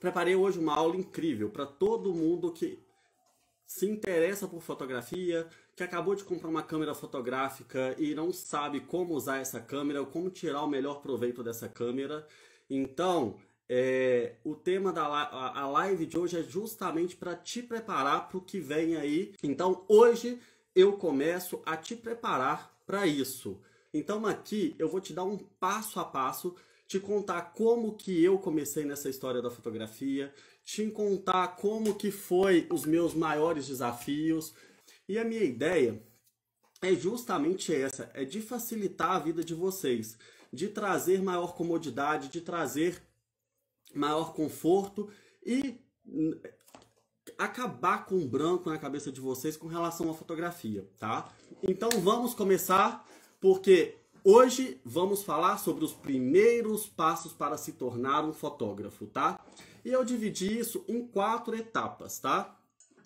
Preparei hoje uma aula incrível para todo mundo que se interessa por fotografia, que acabou de comprar uma câmera fotográfica e não sabe como usar essa câmera, ou como tirar o melhor proveito dessa câmera. Então, é, o tema da a live de hoje é justamente para te preparar para o que vem aí. Então, hoje eu começo a te preparar para isso. Então, aqui eu vou te dar um passo a passo te contar como que eu comecei nessa história da fotografia, te contar como que foi os meus maiores desafios. E a minha ideia é justamente essa, é de facilitar a vida de vocês, de trazer maior comodidade, de trazer maior conforto e acabar com o branco na cabeça de vocês com relação à fotografia, tá? Então vamos começar, porque Hoje vamos falar sobre os primeiros passos para se tornar um fotógrafo, tá? E eu dividi isso em quatro etapas, tá?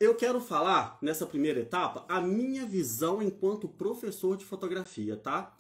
Eu quero falar nessa primeira etapa a minha visão enquanto professor de fotografia, tá?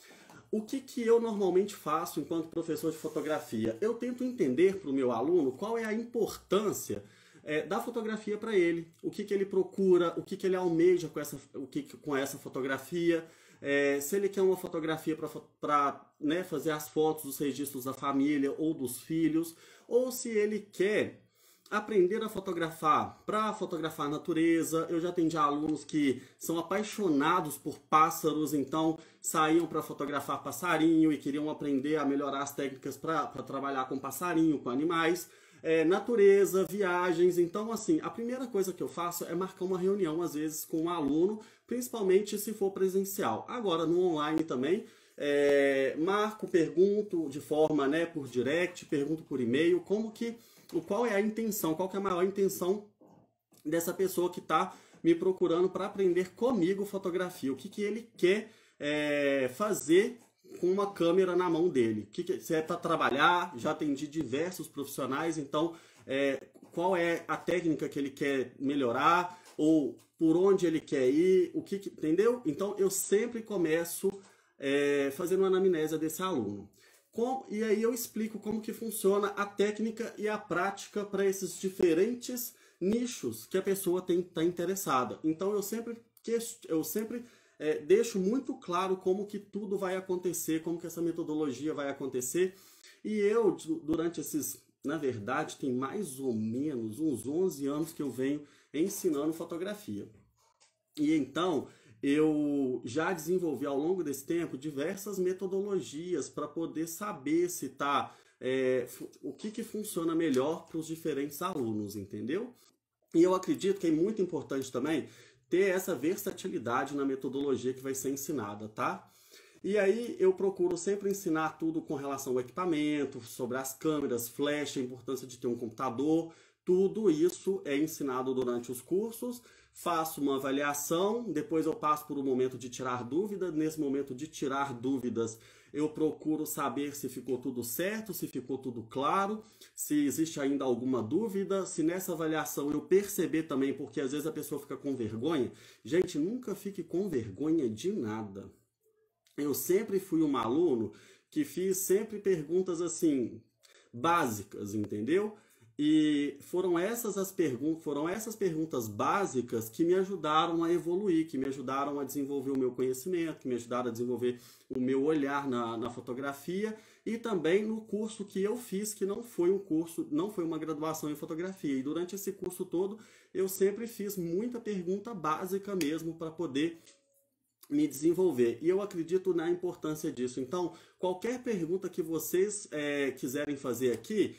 O que, que eu normalmente faço enquanto professor de fotografia? Eu tento entender para o meu aluno qual é a importância é, da fotografia para ele, o que, que ele procura, o que, que ele almeja com essa, o que, com essa fotografia, é, se ele quer uma fotografia para né, fazer as fotos dos registros da família ou dos filhos, ou se ele quer aprender a fotografar para fotografar a natureza. Eu já atendi alunos que são apaixonados por pássaros, então saíam para fotografar passarinho e queriam aprender a melhorar as técnicas para trabalhar com passarinho, com animais é, natureza, viagens. Então, assim, a primeira coisa que eu faço é marcar uma reunião, às vezes, com o um aluno, principalmente se for presencial. Agora, no online também, é, marco, pergunto de forma, né, por direct, pergunto por e-mail, como que, qual é a intenção, qual que é a maior intenção dessa pessoa que está me procurando para aprender comigo fotografia, o que, que ele quer é, fazer com uma câmera na mão dele. Que que, você é para trabalhar, já atendi diversos profissionais, então é, qual é a técnica que ele quer melhorar ou por onde ele quer ir, o que, que entendeu? Então eu sempre começo é, fazendo uma anamnésia desse aluno. Com, e aí eu explico como que funciona a técnica e a prática para esses diferentes nichos que a pessoa tem está interessada. Então eu sempre eu sempre é, deixo muito claro como que tudo vai acontecer, como que essa metodologia vai acontecer. E eu, durante esses, na verdade, tem mais ou menos uns 11 anos que eu venho ensinando fotografia. E então, eu já desenvolvi ao longo desse tempo diversas metodologias para poder saber se tá é, o que, que funciona melhor para os diferentes alunos, entendeu? E eu acredito que é muito importante também ter essa versatilidade na metodologia que vai ser ensinada, tá? E aí eu procuro sempre ensinar tudo com relação ao equipamento, sobre as câmeras, flash, a importância de ter um computador, tudo isso é ensinado durante os cursos. Faço uma avaliação, depois eu passo por um momento de tirar dúvidas. Nesse momento de tirar dúvidas, eu procuro saber se ficou tudo certo, se ficou tudo claro, se existe ainda alguma dúvida, se nessa avaliação eu perceber também, porque às vezes a pessoa fica com vergonha. Gente, nunca fique com vergonha de nada. Eu sempre fui um aluno que fiz sempre perguntas assim básicas, entendeu? E foram essas as perguntas, foram essas perguntas básicas que me ajudaram a evoluir, que me ajudaram a desenvolver o meu conhecimento, que me ajudaram a desenvolver o meu olhar na, na fotografia e também no curso que eu fiz, que não foi um curso, não foi uma graduação em fotografia. E durante esse curso todo eu sempre fiz muita pergunta básica mesmo para poder me desenvolver. E eu acredito na importância disso. Então, qualquer pergunta que vocês é, quiserem fazer aqui,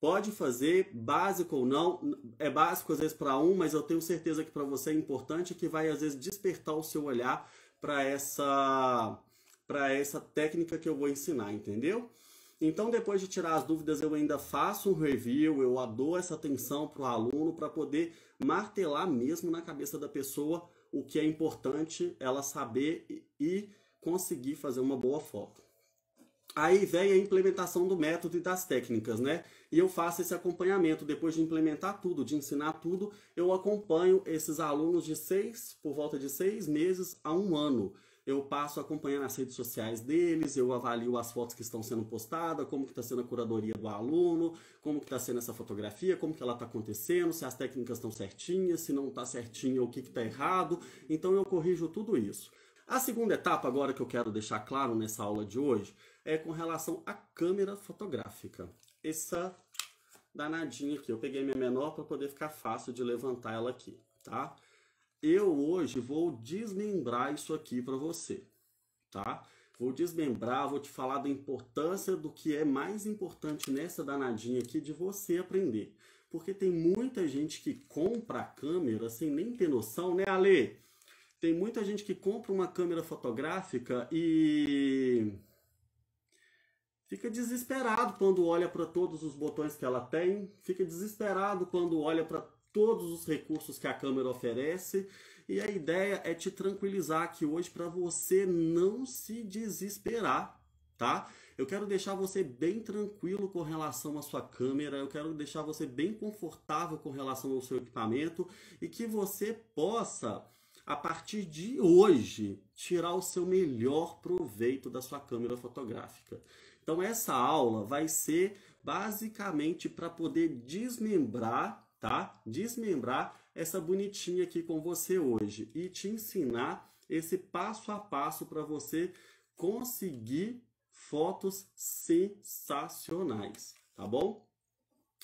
Pode fazer, básico ou não, é básico às vezes para um, mas eu tenho certeza que para você é importante que vai às vezes despertar o seu olhar para essa para essa técnica que eu vou ensinar, entendeu? Então, depois de tirar as dúvidas, eu ainda faço um review, eu dou essa atenção para o aluno para poder martelar mesmo na cabeça da pessoa o que é importante ela saber e conseguir fazer uma boa foto. Aí vem é a implementação do método e das técnicas, né? E eu faço esse acompanhamento. Depois de implementar tudo, de ensinar tudo, eu acompanho esses alunos de seis, por volta de seis meses a um ano. Eu passo acompanhando as redes sociais deles, eu avalio as fotos que estão sendo postadas, como que está sendo a curadoria do aluno, como que está sendo essa fotografia, como que ela está acontecendo, se as técnicas estão certinhas, se não está certinha, o que está errado. Então eu corrijo tudo isso. A segunda etapa agora que eu quero deixar claro nessa aula de hoje é com relação à câmera fotográfica. Essa danadinha aqui, eu peguei minha menor para poder ficar fácil de levantar ela aqui, tá? Eu hoje vou desmembrar isso aqui para você, tá? Vou desmembrar, vou te falar da importância do que é mais importante nessa danadinha aqui de você aprender. Porque tem muita gente que compra a câmera sem nem ter noção, né, Ale? Tem muita gente que compra uma câmera fotográfica e Fica desesperado quando olha para todos os botões que ela tem, fica desesperado quando olha para todos os recursos que a câmera oferece, e a ideia é te tranquilizar aqui hoje para você não se desesperar, tá? Eu quero deixar você bem tranquilo com relação à sua câmera, eu quero deixar você bem confortável com relação ao seu equipamento e que você possa a partir de hoje, tirar o seu melhor proveito da sua câmera fotográfica. Então essa aula vai ser basicamente para poder desmembrar, tá? Desmembrar essa bonitinha aqui com você hoje e te ensinar esse passo a passo para você conseguir fotos sensacionais, tá bom?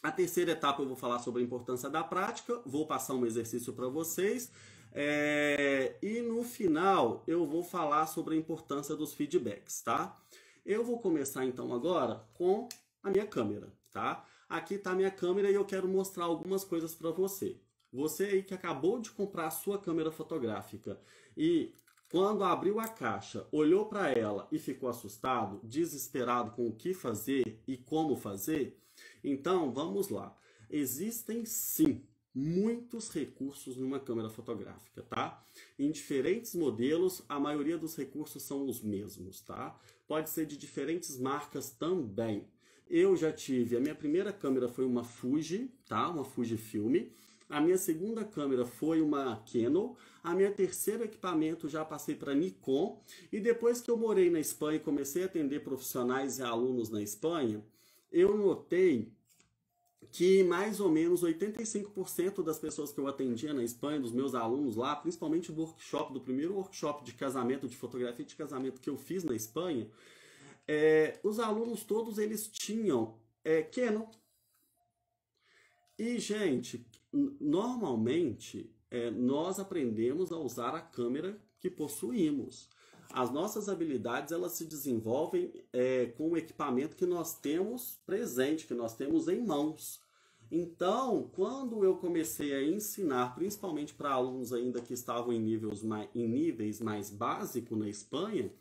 A terceira etapa eu vou falar sobre a importância da prática, vou passar um exercício para vocês. É... E no final eu vou falar sobre a importância dos feedbacks, tá? Eu vou começar então agora com a minha câmera, tá? Aqui está a minha câmera e eu quero mostrar algumas coisas para você. Você aí que acabou de comprar a sua câmera fotográfica e quando abriu a caixa, olhou para ela e ficou assustado, desesperado com o que fazer e como fazer? Então, vamos lá. Existem sim muitos recursos numa câmera fotográfica, tá? Em diferentes modelos, a maioria dos recursos são os mesmos, tá? Pode ser de diferentes marcas também. Eu já tive, a minha primeira câmera foi uma Fuji, tá? Uma Fuji Filme. A minha segunda câmera foi uma Canon. A minha terceiro equipamento já passei para Nikon. E depois que eu morei na Espanha e comecei a atender profissionais e alunos na Espanha, eu notei que mais ou menos 85% das pessoas que eu atendia na Espanha, dos meus alunos lá, principalmente do workshop, do primeiro workshop de casamento, de fotografia de casamento que eu fiz na Espanha, é, os alunos todos eles tinham é, Canon. E, gente, normalmente é, nós aprendemos a usar a câmera que possuímos. As nossas habilidades elas se desenvolvem é, com o equipamento que nós temos presente, que nós temos em mãos. Então, quando eu comecei a ensinar, principalmente para alunos ainda que estavam em níveis mais, em níveis mais básicos na Espanha,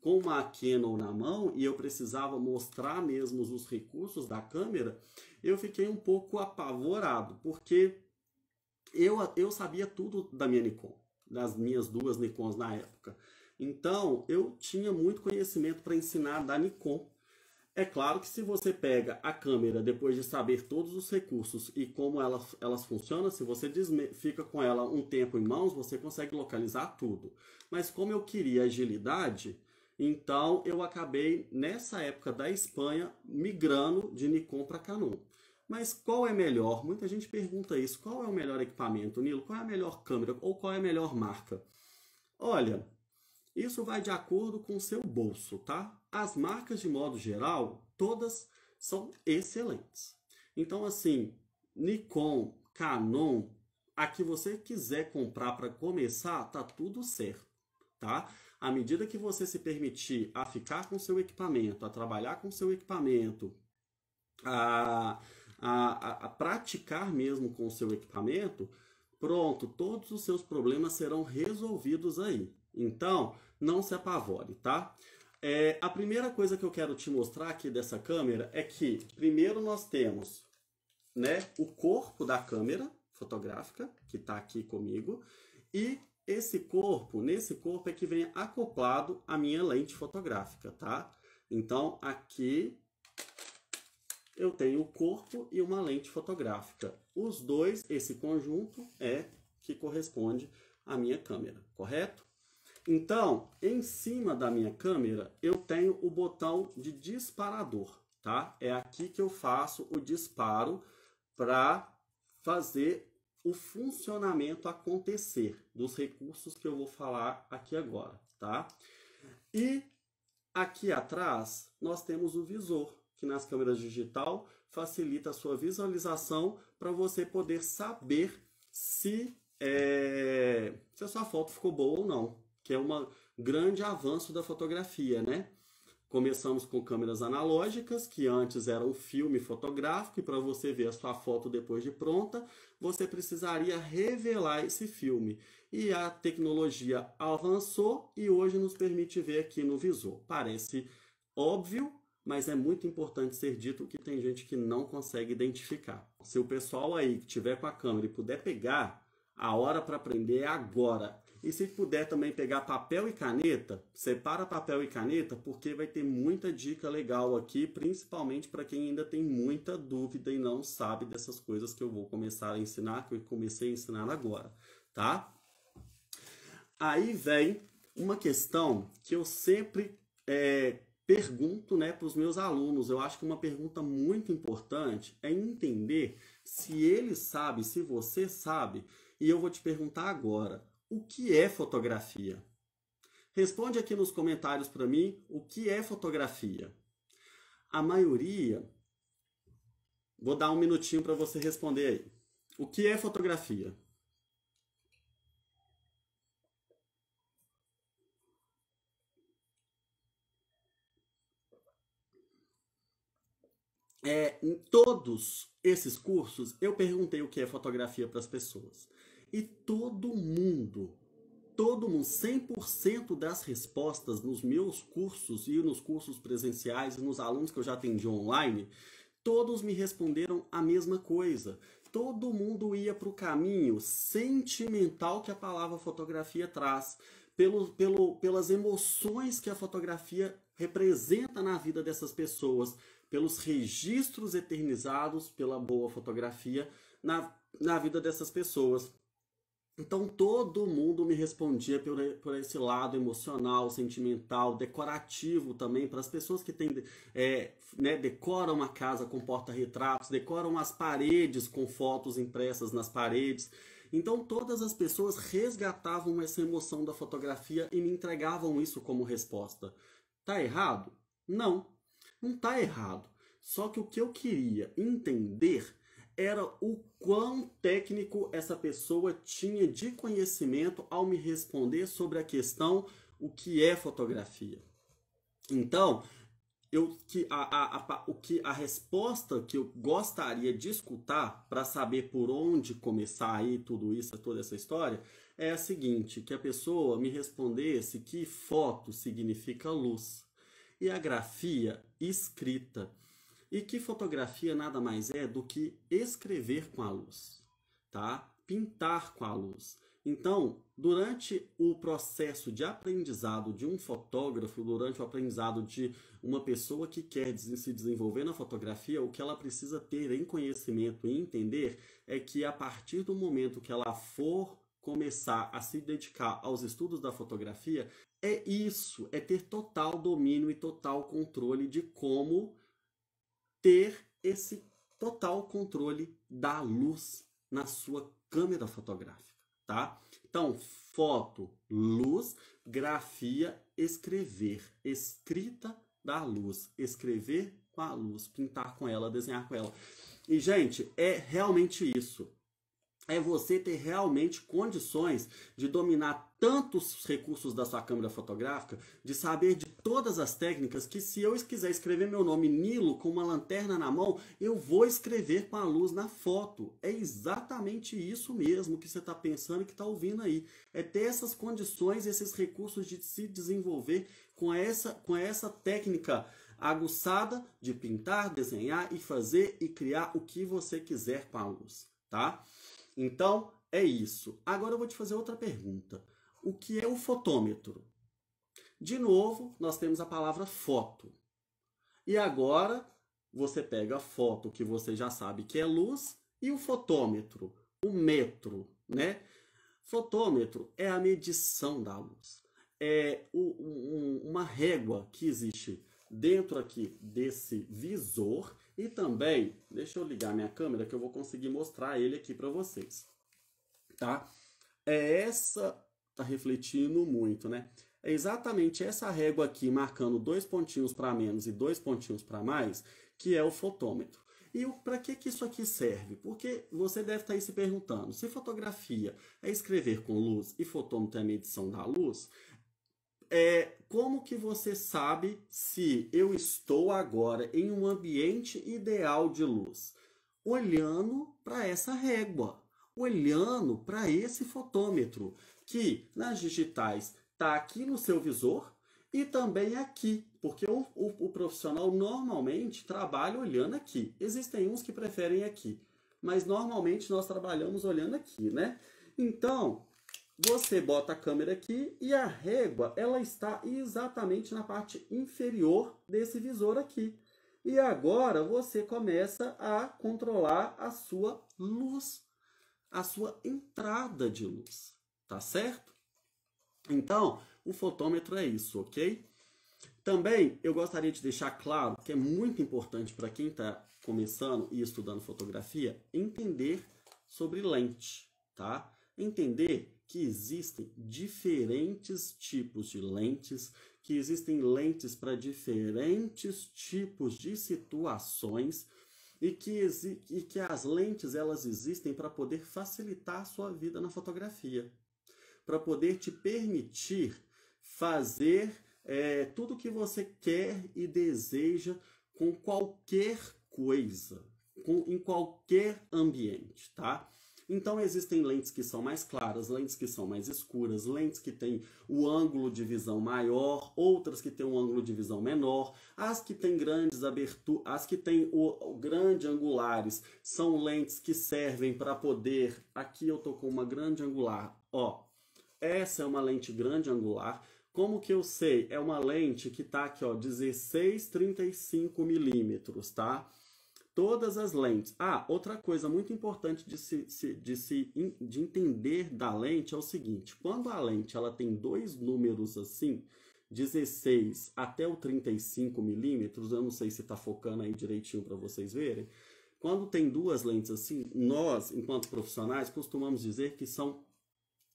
com uma Canon na mão e eu precisava mostrar mesmo os recursos da câmera, eu fiquei um pouco apavorado, porque eu, eu sabia tudo da minha Nikon, das minhas duas Nikons na época. Então, eu tinha muito conhecimento para ensinar da Nikon. É claro que se você pega a câmera depois de saber todos os recursos e como elas elas funcionam, se você fica com ela um tempo em mãos, você consegue localizar tudo. Mas como eu queria agilidade, então eu acabei nessa época da Espanha migrando de Nikon para Canon. Mas qual é melhor? Muita gente pergunta isso. Qual é o melhor equipamento, Nilo? Qual é a melhor câmera ou qual é a melhor marca? Olha, isso vai de acordo com o seu bolso, tá? As marcas, de modo geral, todas são excelentes. Então, assim, Nikon, Canon, a que você quiser comprar para começar, tá tudo certo, tá? À medida que você se permitir a ficar com seu equipamento, a trabalhar com seu equipamento, a, a, a, praticar mesmo com o seu equipamento, Pronto, todos os seus problemas serão resolvidos aí. Então, não se apavore, tá? É, a primeira coisa que eu quero te mostrar aqui dessa câmera é que primeiro nós temos né, o corpo da câmera fotográfica, que está aqui comigo, e esse corpo, nesse corpo é que vem acoplado a minha lente fotográfica, tá? Então, aqui eu tenho o corpo e uma lente fotográfica. Os dois, esse conjunto é que corresponde à minha câmera, correto? Então, em cima da minha câmera, eu tenho o botão de disparador, tá? É aqui que eu faço o disparo para fazer o funcionamento acontecer dos recursos que eu vou falar aqui agora, tá? E aqui atrás nós temos o visor, que nas câmeras digital facilita a sua visualização para você poder saber se, é, se a sua foto ficou boa ou não, que é um grande avanço da fotografia, né? Começamos com câmeras analógicas, que antes era o filme fotográfico, e para você ver a sua foto depois de pronta, você precisaria revelar esse filme. E a tecnologia avançou e hoje nos permite ver aqui no visor. Parece óbvio, mas é muito importante ser dito que tem gente que não consegue identificar. Se o pessoal aí que tiver com a câmera e puder pegar, a hora para aprender é agora. E se puder também pegar papel e caneta, separa papel e caneta, porque vai ter muita dica legal aqui, principalmente para quem ainda tem muita dúvida e não sabe dessas coisas que eu vou começar a ensinar, que eu comecei a ensinar agora, tá? Aí vem uma questão que eu sempre é, pergunto né, para os meus alunos. Eu acho que uma pergunta muito importante é entender se ele sabe, se você sabe. E eu vou te perguntar agora: o que é fotografia? Responde aqui nos comentários para mim o que é fotografia. A maioria. Vou dar um minutinho para você responder aí. O que é fotografia? é, em todos esses cursos, eu perguntei o que é fotografia para as pessoas. E todo mundo, todo mundo, 100% das respostas nos meus cursos e nos cursos presenciais e nos alunos que eu já atendi online, todos me responderam a mesma coisa. Todo mundo ia para o caminho sentimental que a palavra fotografia traz, pelo, pelo, pelas emoções que a fotografia representa na vida dessas pessoas, pelos registros eternizados pela boa fotografia na, na vida dessas pessoas. Então todo mundo me respondia por, por esse lado emocional, sentimental, decorativo também, para as pessoas que têm, é, né, decoram a casa com porta-retratos, decoram as paredes com fotos impressas nas paredes. Então todas as pessoas resgatavam essa emoção da fotografia e me entregavam isso como resposta. Tá errado? Não, não está errado. Só que o que eu queria entender era o quão técnico essa pessoa tinha de conhecimento ao me responder sobre a questão o que é fotografia. Então, eu, que a, a, a, o que a resposta que eu gostaria de escutar para saber por onde começar aí tudo isso, toda essa história, é a seguinte, que a pessoa me respondesse que foto significa luz e a grafia escrita. E que fotografia nada mais é do que escrever com a luz, tá? Pintar com a luz. Então, durante o processo de aprendizado de um fotógrafo, durante o aprendizado de uma pessoa que quer se desenvolver na fotografia, o que ela precisa ter em conhecimento e entender é que a partir do momento que ela for começar a se dedicar aos estudos da fotografia é isso, é ter total domínio e total controle de como ter esse total controle da luz na sua câmera fotográfica, tá? Então, foto, luz, grafia, escrever, escrita da luz, escrever com a luz, pintar com ela, desenhar com ela. E gente, é realmente isso é você ter realmente condições de dominar tantos recursos da sua câmera fotográfica, de saber de todas as técnicas que se eu quiser escrever meu nome Nilo com uma lanterna na mão, eu vou escrever com a luz na foto. É exatamente isso mesmo que você está pensando e que está ouvindo aí. É ter essas condições, esses recursos de se desenvolver com essa, com essa técnica aguçada de pintar, desenhar e fazer e criar o que você quiser com a luz, tá? Então, é isso. Agora eu vou te fazer outra pergunta. O que é o fotômetro? De novo, nós temos a palavra foto. E agora você pega a foto que você já sabe que é luz e o fotômetro, o metro, né? Fotômetro é a medição da luz. É uma régua que existe dentro aqui desse visor e também, deixa eu ligar minha câmera que eu vou conseguir mostrar ele aqui para vocês, tá? É essa, tá refletindo muito, né? É exatamente essa régua aqui marcando dois pontinhos para menos e dois pontinhos para mais, que é o fotômetro. E para que, que isso aqui serve? Porque você deve estar tá aí se perguntando, se fotografia é escrever com luz e fotômetro é medição da luz, é como que você sabe se eu estou agora em um ambiente ideal de luz? Olhando para essa régua, olhando para esse fotômetro, que nas digitais está aqui no seu visor e também aqui, porque o, o, o profissional normalmente trabalha olhando aqui. Existem uns que preferem aqui, mas normalmente nós trabalhamos olhando aqui, né? Então, você bota a câmera aqui e a régua ela está exatamente na parte inferior desse visor aqui. E agora você começa a controlar a sua luz, a sua entrada de luz, tá certo? Então, o fotômetro é isso, ok? Também eu gostaria de deixar claro que é muito importante para quem está começando e estudando fotografia entender sobre lente, tá? Entender que existem diferentes tipos de lentes, que existem lentes para diferentes tipos de situações e que, e que as lentes elas existem para poder facilitar a sua vida na fotografia, para poder te permitir fazer é, tudo o que você quer e deseja com qualquer coisa, com, em qualquer ambiente, tá? Então existem lentes que são mais claras, lentes que são mais escuras, lentes que têm o ângulo de visão maior, outras que têm um ângulo de visão menor, as que têm grandes aberturas, as que têm o, o grande angulares são lentes que servem para poder. Aqui eu tô com uma grande angular, ó. Essa é uma lente grande angular, como que eu sei? É uma lente que tá aqui, ó, 16,35 milímetros, tá? todas as lentes. Ah, outra coisa muito importante de, se, de, se, de entender da lente é o seguinte: quando a lente ela tem dois números assim, 16 até o 35 milímetros, eu não sei se está focando aí direitinho para vocês verem. Quando tem duas lentes assim, nós, enquanto profissionais, costumamos dizer que são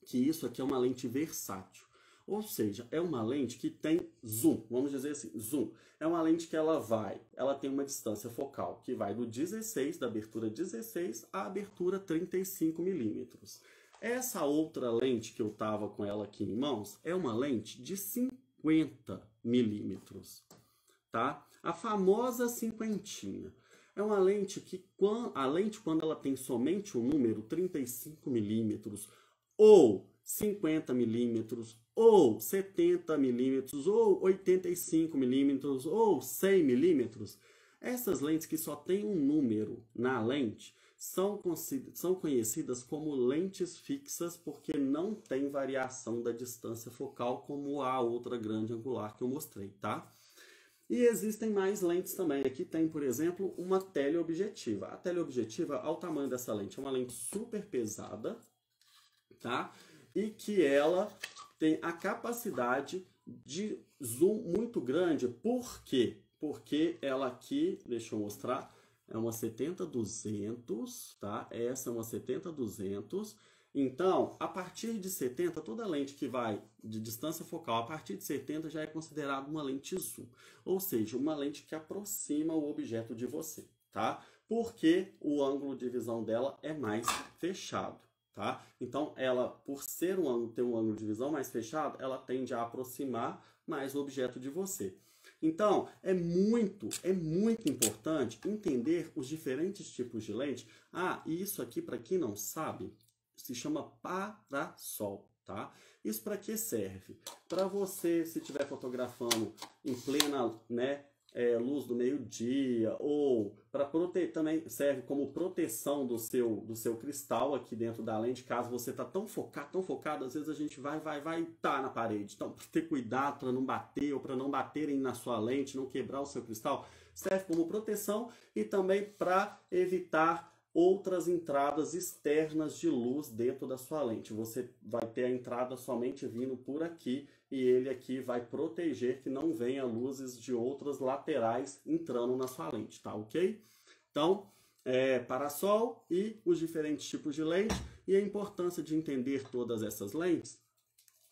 que isso aqui é uma lente versátil. Ou seja, é uma lente que tem zoom, vamos dizer assim, zoom. É uma lente que ela vai, ela tem uma distância focal que vai do 16, da abertura 16 à abertura 35 milímetros. Essa outra lente que eu tava com ela aqui em mãos é uma lente de 50 milímetros, tá? A famosa cinquentinha. É uma lente que, a lente quando ela tem somente o um número 35 milímetros ou 50 milímetros ou 70 milímetros, ou 85 milímetros, ou 100 milímetros, essas lentes que só tem um número na lente são, são conhecidas como lentes fixas porque não tem variação da distância focal como a outra grande angular que eu mostrei, tá? E existem mais lentes também. Aqui tem, por exemplo, uma teleobjetiva. A teleobjetiva, ao tamanho dessa lente, é uma lente super pesada, tá? E que ela tem a capacidade de zoom muito grande. Por quê? Porque ela aqui, deixa eu mostrar, é uma 70-200, tá? Essa é uma 70-200. Então, a partir de 70, toda lente que vai de distância focal a partir de 70 já é considerada uma lente zoom. Ou seja, uma lente que aproxima o objeto de você, tá? Porque o ângulo de visão dela é mais fechado. Tá? Então, ela, por ser um, ter um ângulo de visão mais fechado, ela tende a aproximar mais o objeto de você. Então, é muito, é muito importante entender os diferentes tipos de lente. Ah, e isso aqui, para quem não sabe, se chama parasol, tá? Isso para que serve? Para você, se estiver fotografando em plena né, é, luz do meio-dia, ou para proteger também serve como proteção do seu, do seu cristal aqui dentro da lente, caso você tá tão focado, tão focado, às vezes a gente vai, vai, vai tá na parede. Então, ter cuidado para não bater ou para não baterem na sua lente, não quebrar o seu cristal, serve como proteção e também para evitar outras entradas externas de luz dentro da sua lente. Você vai ter a entrada somente vindo por aqui e ele aqui vai proteger que não venha luzes de outras laterais entrando na sua lente, tá ok? Então, é, parasol e os diferentes tipos de lente e a importância de entender todas essas lentes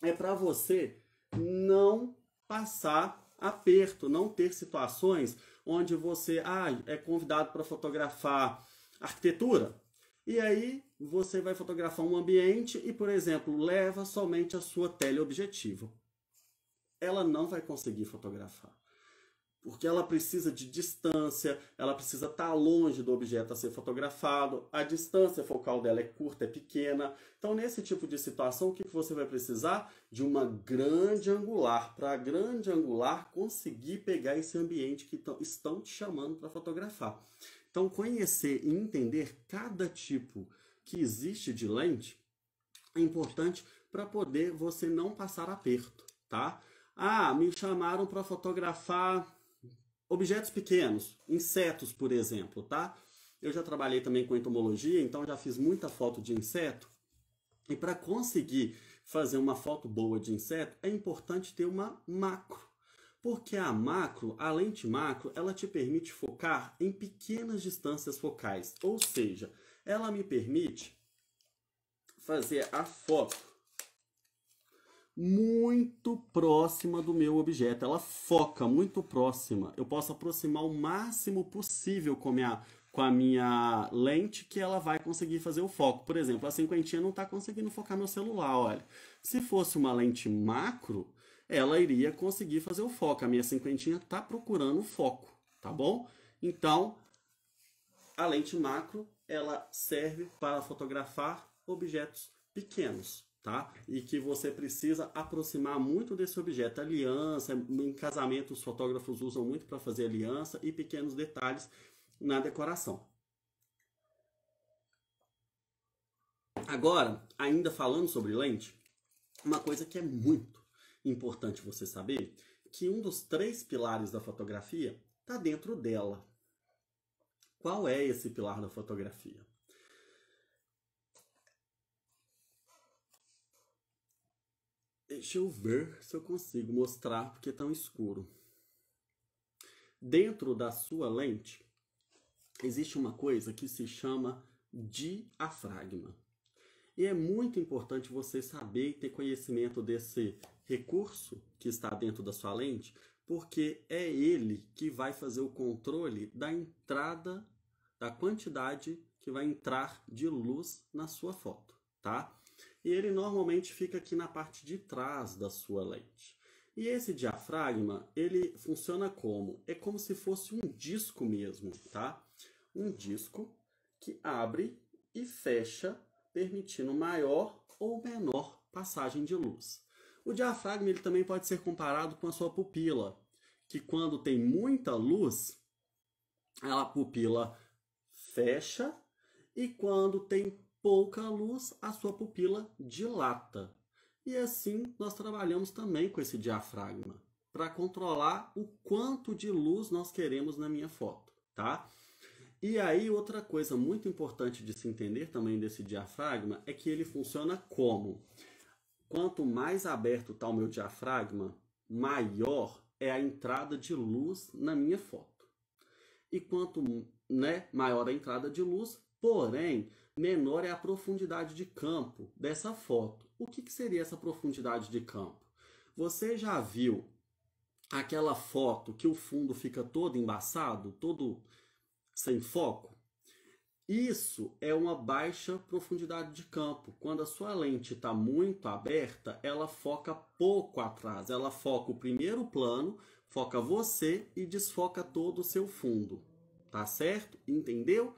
é para você não passar aperto, não ter situações onde você ah, é convidado para fotografar arquitetura, e aí você vai fotografar um ambiente e, por exemplo, leva somente a sua teleobjetivo ela não vai conseguir fotografar. Porque ela precisa de distância, ela precisa estar tá longe do objeto a ser fotografado, a distância focal dela é curta, é pequena. Então, nesse tipo de situação, o que você vai precisar? De uma grande angular, para a grande angular conseguir pegar esse ambiente que estão te chamando para fotografar. Então, conhecer e entender cada tipo que existe de lente é importante para poder você não passar aperto, tá? Ah, me chamaram para fotografar objetos pequenos, insetos, por exemplo, tá? Eu já trabalhei também com entomologia, então já fiz muita foto de inseto. E para conseguir fazer uma foto boa de inseto, é importante ter uma macro. Porque a macro, a lente macro, ela te permite focar em pequenas distâncias focais. Ou seja, ela me permite fazer a foto muito próxima do meu objeto. Ela foca muito próxima. Eu posso aproximar o máximo possível com a minha, com a minha lente que ela vai conseguir fazer o foco. Por exemplo, a cinquentinha não está conseguindo focar meu celular, olha. Se fosse uma lente macro, ela iria conseguir fazer o foco. A minha cinquentinha está procurando o foco, tá bom? Então, a lente macro, ela serve para fotografar objetos pequenos tá? E que você precisa aproximar muito desse objeto. Aliança, em casamento os fotógrafos usam muito para fazer aliança e pequenos detalhes na decoração. Agora, ainda falando sobre lente, uma coisa que é muito importante você saber, que um dos três pilares da fotografia está dentro dela. Qual é esse pilar da fotografia? Deixa eu ver se eu consigo mostrar porque é tá tão escuro. Dentro da sua lente existe uma coisa que se chama diafragma. E é muito importante você saber e ter conhecimento desse recurso que está dentro da sua lente, porque é ele que vai fazer o controle da entrada, da quantidade que vai entrar de luz na sua foto, tá? e ele normalmente fica aqui na parte de trás da sua lente. E esse diafragma, ele funciona como? É como se fosse um disco mesmo, tá? Um disco que abre e fecha, permitindo maior ou menor passagem de luz. O diafragma ele também pode ser comparado com a sua pupila, que quando tem muita luz, a pupila fecha e quando tem pouca luz, a sua pupila dilata. E assim nós trabalhamos também com esse diafragma, para controlar o quanto de luz nós queremos na minha foto, tá? E aí outra coisa muito importante de se entender também desse diafragma é que ele funciona como quanto mais aberto está o meu diafragma, maior é a entrada de luz na minha foto. E quanto né, maior a entrada de luz, porém, menor é a profundidade de campo dessa foto. O que, que seria essa profundidade de campo? Você já viu aquela foto que o fundo fica todo embaçado, todo sem foco? Isso é uma baixa profundidade de campo. Quando a sua lente está muito aberta, ela foca pouco atrás. Ela foca o primeiro plano, foca você e desfoca todo o seu fundo. Tá certo? Entendeu?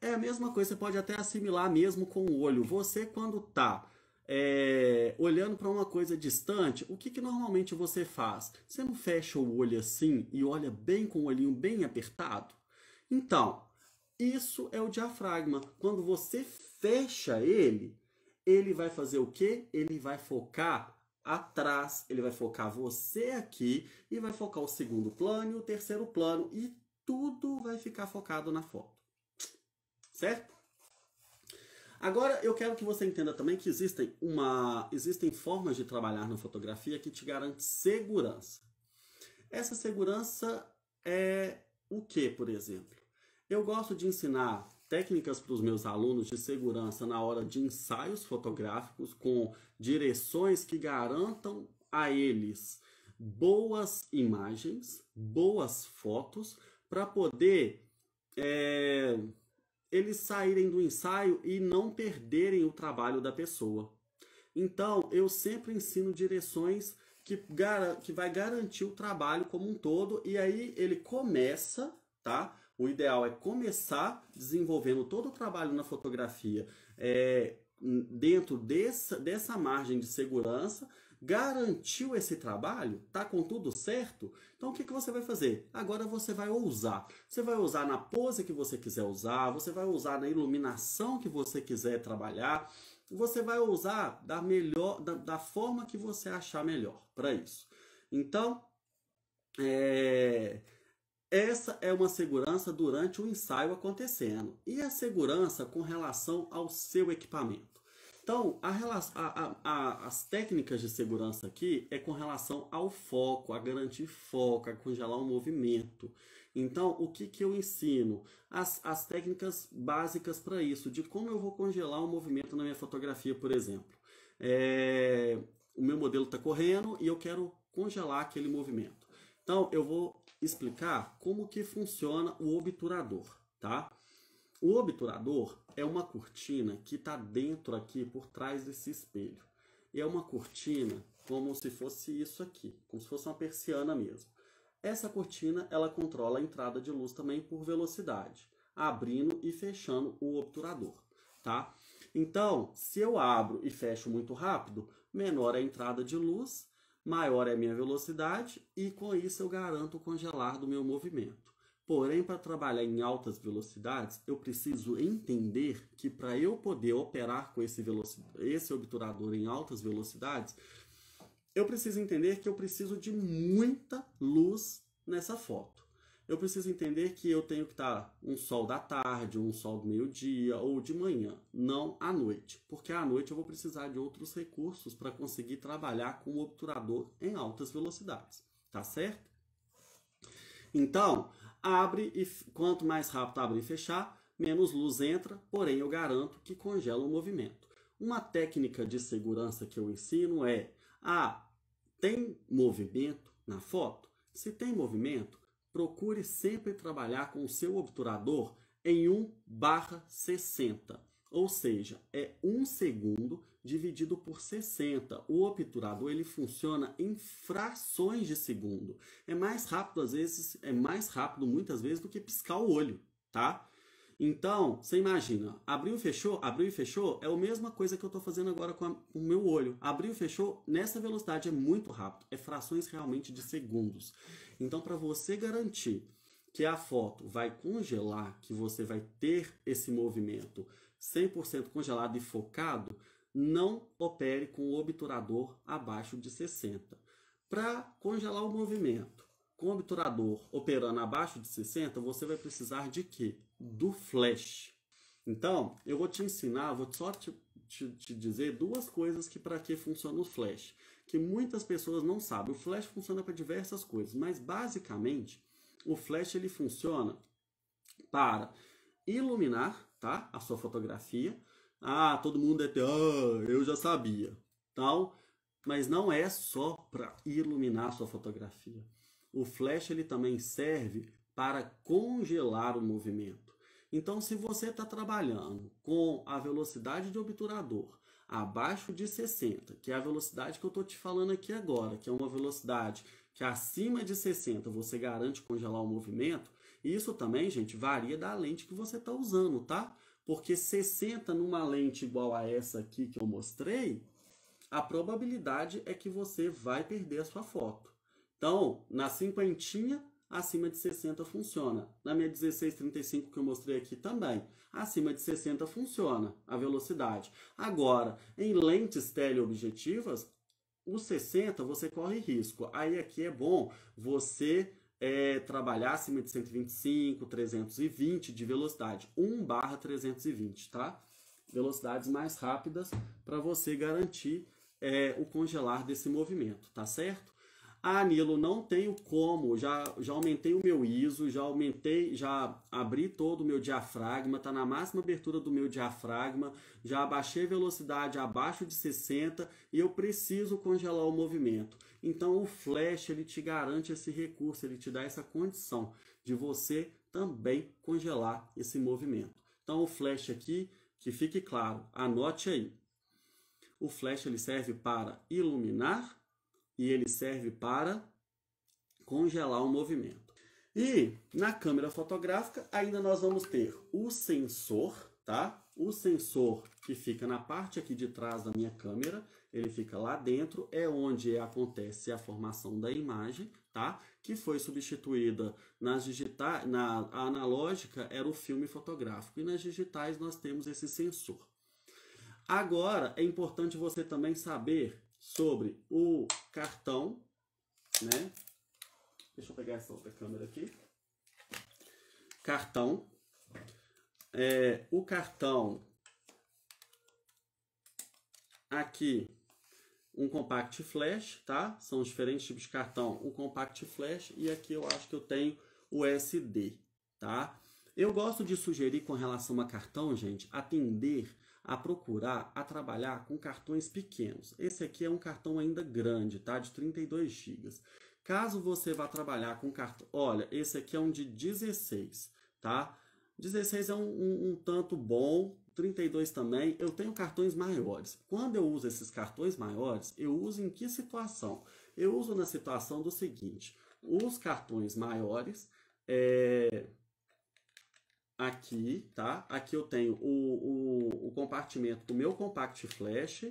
É a mesma coisa, você pode até assimilar mesmo com o olho. Você, quando está é, olhando para uma coisa distante, o que, que normalmente você faz? Você não fecha o olho assim e olha bem com o olhinho bem apertado? Então, isso é o diafragma. Quando você fecha ele, ele vai fazer o quê? Ele vai focar atrás, ele vai focar você aqui e vai focar o segundo plano e o terceiro plano e tudo vai ficar focado na foto certo? Agora eu quero que você entenda também que existem uma existem formas de trabalhar na fotografia que te garante segurança. Essa segurança é o que, por exemplo? Eu gosto de ensinar técnicas para os meus alunos de segurança na hora de ensaios fotográficos com direções que garantam a eles boas imagens, boas fotos para poder é, eles saírem do ensaio e não perderem o trabalho da pessoa. Então, eu sempre ensino direções que, que vai garantir o trabalho como um todo, e aí ele começa, tá? O ideal é começar desenvolvendo todo o trabalho na fotografia é, dentro dessa, dessa margem de segurança Garantiu esse trabalho? Tá com tudo certo? Então o que, que você vai fazer? Agora você vai ousar. Você vai usar na pose que você quiser usar, você vai usar na iluminação que você quiser trabalhar, você vai usar da melhor, da, da forma que você achar melhor para isso. Então, é, essa é uma segurança durante o ensaio acontecendo. E a segurança com relação ao seu equipamento? Então, a a, a, as técnicas de segurança aqui é com relação ao foco, a garantir foco, a congelar o movimento. Então, o que, que eu ensino? As, as técnicas básicas para isso, de como eu vou congelar o movimento na minha fotografia, por exemplo. É, o meu modelo está correndo e eu quero congelar aquele movimento. Então, eu vou explicar como que funciona o obturador, tá? O obturador é uma cortina que está dentro aqui, por trás desse espelho. É uma cortina como se fosse isso aqui, como se fosse uma persiana mesmo. Essa cortina ela controla a entrada de luz também por velocidade, abrindo e fechando o obturador, tá? Então, se eu abro e fecho muito rápido, menor é a entrada de luz, maior é a minha velocidade e com isso eu garanto o congelar do meu movimento. Porém, para trabalhar em altas velocidades, eu preciso entender que para eu poder operar com esse, esse obturador em altas velocidades, eu preciso entender que eu preciso de muita luz nessa foto. Eu preciso entender que eu tenho que estar tá um sol da tarde, um sol do meio-dia ou de manhã, não à noite, porque à noite eu vou precisar de outros recursos para conseguir trabalhar com o obturador em altas velocidades, tá certo? Então, abre e quanto mais rápido abrir e fechar, menos luz entra, porém eu garanto que congela o movimento. Uma técnica de segurança que eu ensino é: ah, tem movimento na foto? Se tem movimento, procure sempre trabalhar com o seu obturador em 1/60. Ou seja, é 1 um segundo dividido por 60. O obturador ele funciona em frações de segundo. É mais rápido às vezes, é mais rápido muitas vezes do que piscar o olho, tá? Então, você imagina, abriu e fechou, abriu e fechou, é a mesma coisa que eu estou fazendo agora com, a, com o meu olho. Abriu e fechou, nessa velocidade é muito rápido, é frações realmente de segundos. Então, para você garantir que a foto vai congelar, que você vai ter esse movimento 100% congelado e focado, não opere com o obturador abaixo de 60. Para congelar o movimento, com o obturador operando abaixo de 60, você vai precisar de quê? Do flash. Então, eu vou te ensinar, vou só te, te, te dizer duas coisas que para que funciona o flash, que muitas pessoas não sabem. O flash funciona para diversas coisas, mas basicamente o flash ele funciona para iluminar tá? A sua fotografia. Ah, todo mundo é. Ah, eu já sabia. Tal. Mas não é só para iluminar a sua fotografia. O flash ele também serve para congelar o movimento. Então, se você está trabalhando com a velocidade de obturador abaixo de 60, que é a velocidade que eu estou te falando aqui agora, que é uma velocidade que acima de 60 você garante congelar o movimento, isso também, gente, varia da lente que você está usando, tá? Porque 60 numa lente igual a essa aqui que eu mostrei, a probabilidade é que você vai perder a sua foto. Então, na cinquentinha, acima de 60 funciona. Na minha 1635 que eu mostrei aqui também, acima de 60 funciona a velocidade. Agora, em lentes teleobjetivas, o 60 você corre risco. Aí aqui é bom você é, trabalhar acima de 125, 320 de velocidade, 1 barra 320, tá? Velocidades mais rápidas para você garantir é, o congelar desse movimento, tá certo? Ah, Nilo, não tenho como, já, já aumentei o meu ISO, já aumentei, já abri todo o meu diafragma, tá na máxima abertura do meu diafragma, já abaixei velocidade abaixo de 60 e eu preciso congelar o movimento. Então o Flash ele te garante esse recurso, ele te dá essa condição de você também congelar esse movimento. Então o Flash aqui, que fique claro, anote aí. O Flash ele serve para iluminar e ele serve para congelar o movimento. E na câmera fotográfica ainda nós vamos ter o sensor, tá? O sensor que fica na parte aqui de trás da minha câmera, ele fica lá dentro, é onde acontece a formação da imagem, tá? Que foi substituída nas digitais, na analógica era o filme fotográfico e nas digitais nós temos esse sensor. Agora é importante você também saber sobre o cartão, né? Deixa eu pegar essa outra câmera aqui. Cartão. É, o cartão aqui um compact flash, tá? São os diferentes tipos de cartão, um compact flash e aqui eu acho que eu tenho o SD, tá? Eu gosto de sugerir com relação a cartão, gente, atender a procurar a trabalhar com cartões pequenos. Esse aqui é um cartão ainda grande, tá? De 32 GB. Caso você vá trabalhar com cartão, olha, esse aqui é um de 16, tá? 16 é um, um, um tanto bom, 32 também, eu tenho cartões maiores. Quando eu uso esses cartões maiores, eu uso em que situação? Eu uso na situação do seguinte: os cartões maiores, é, aqui, tá? Aqui eu tenho o, o, o compartimento do meu Compact Flash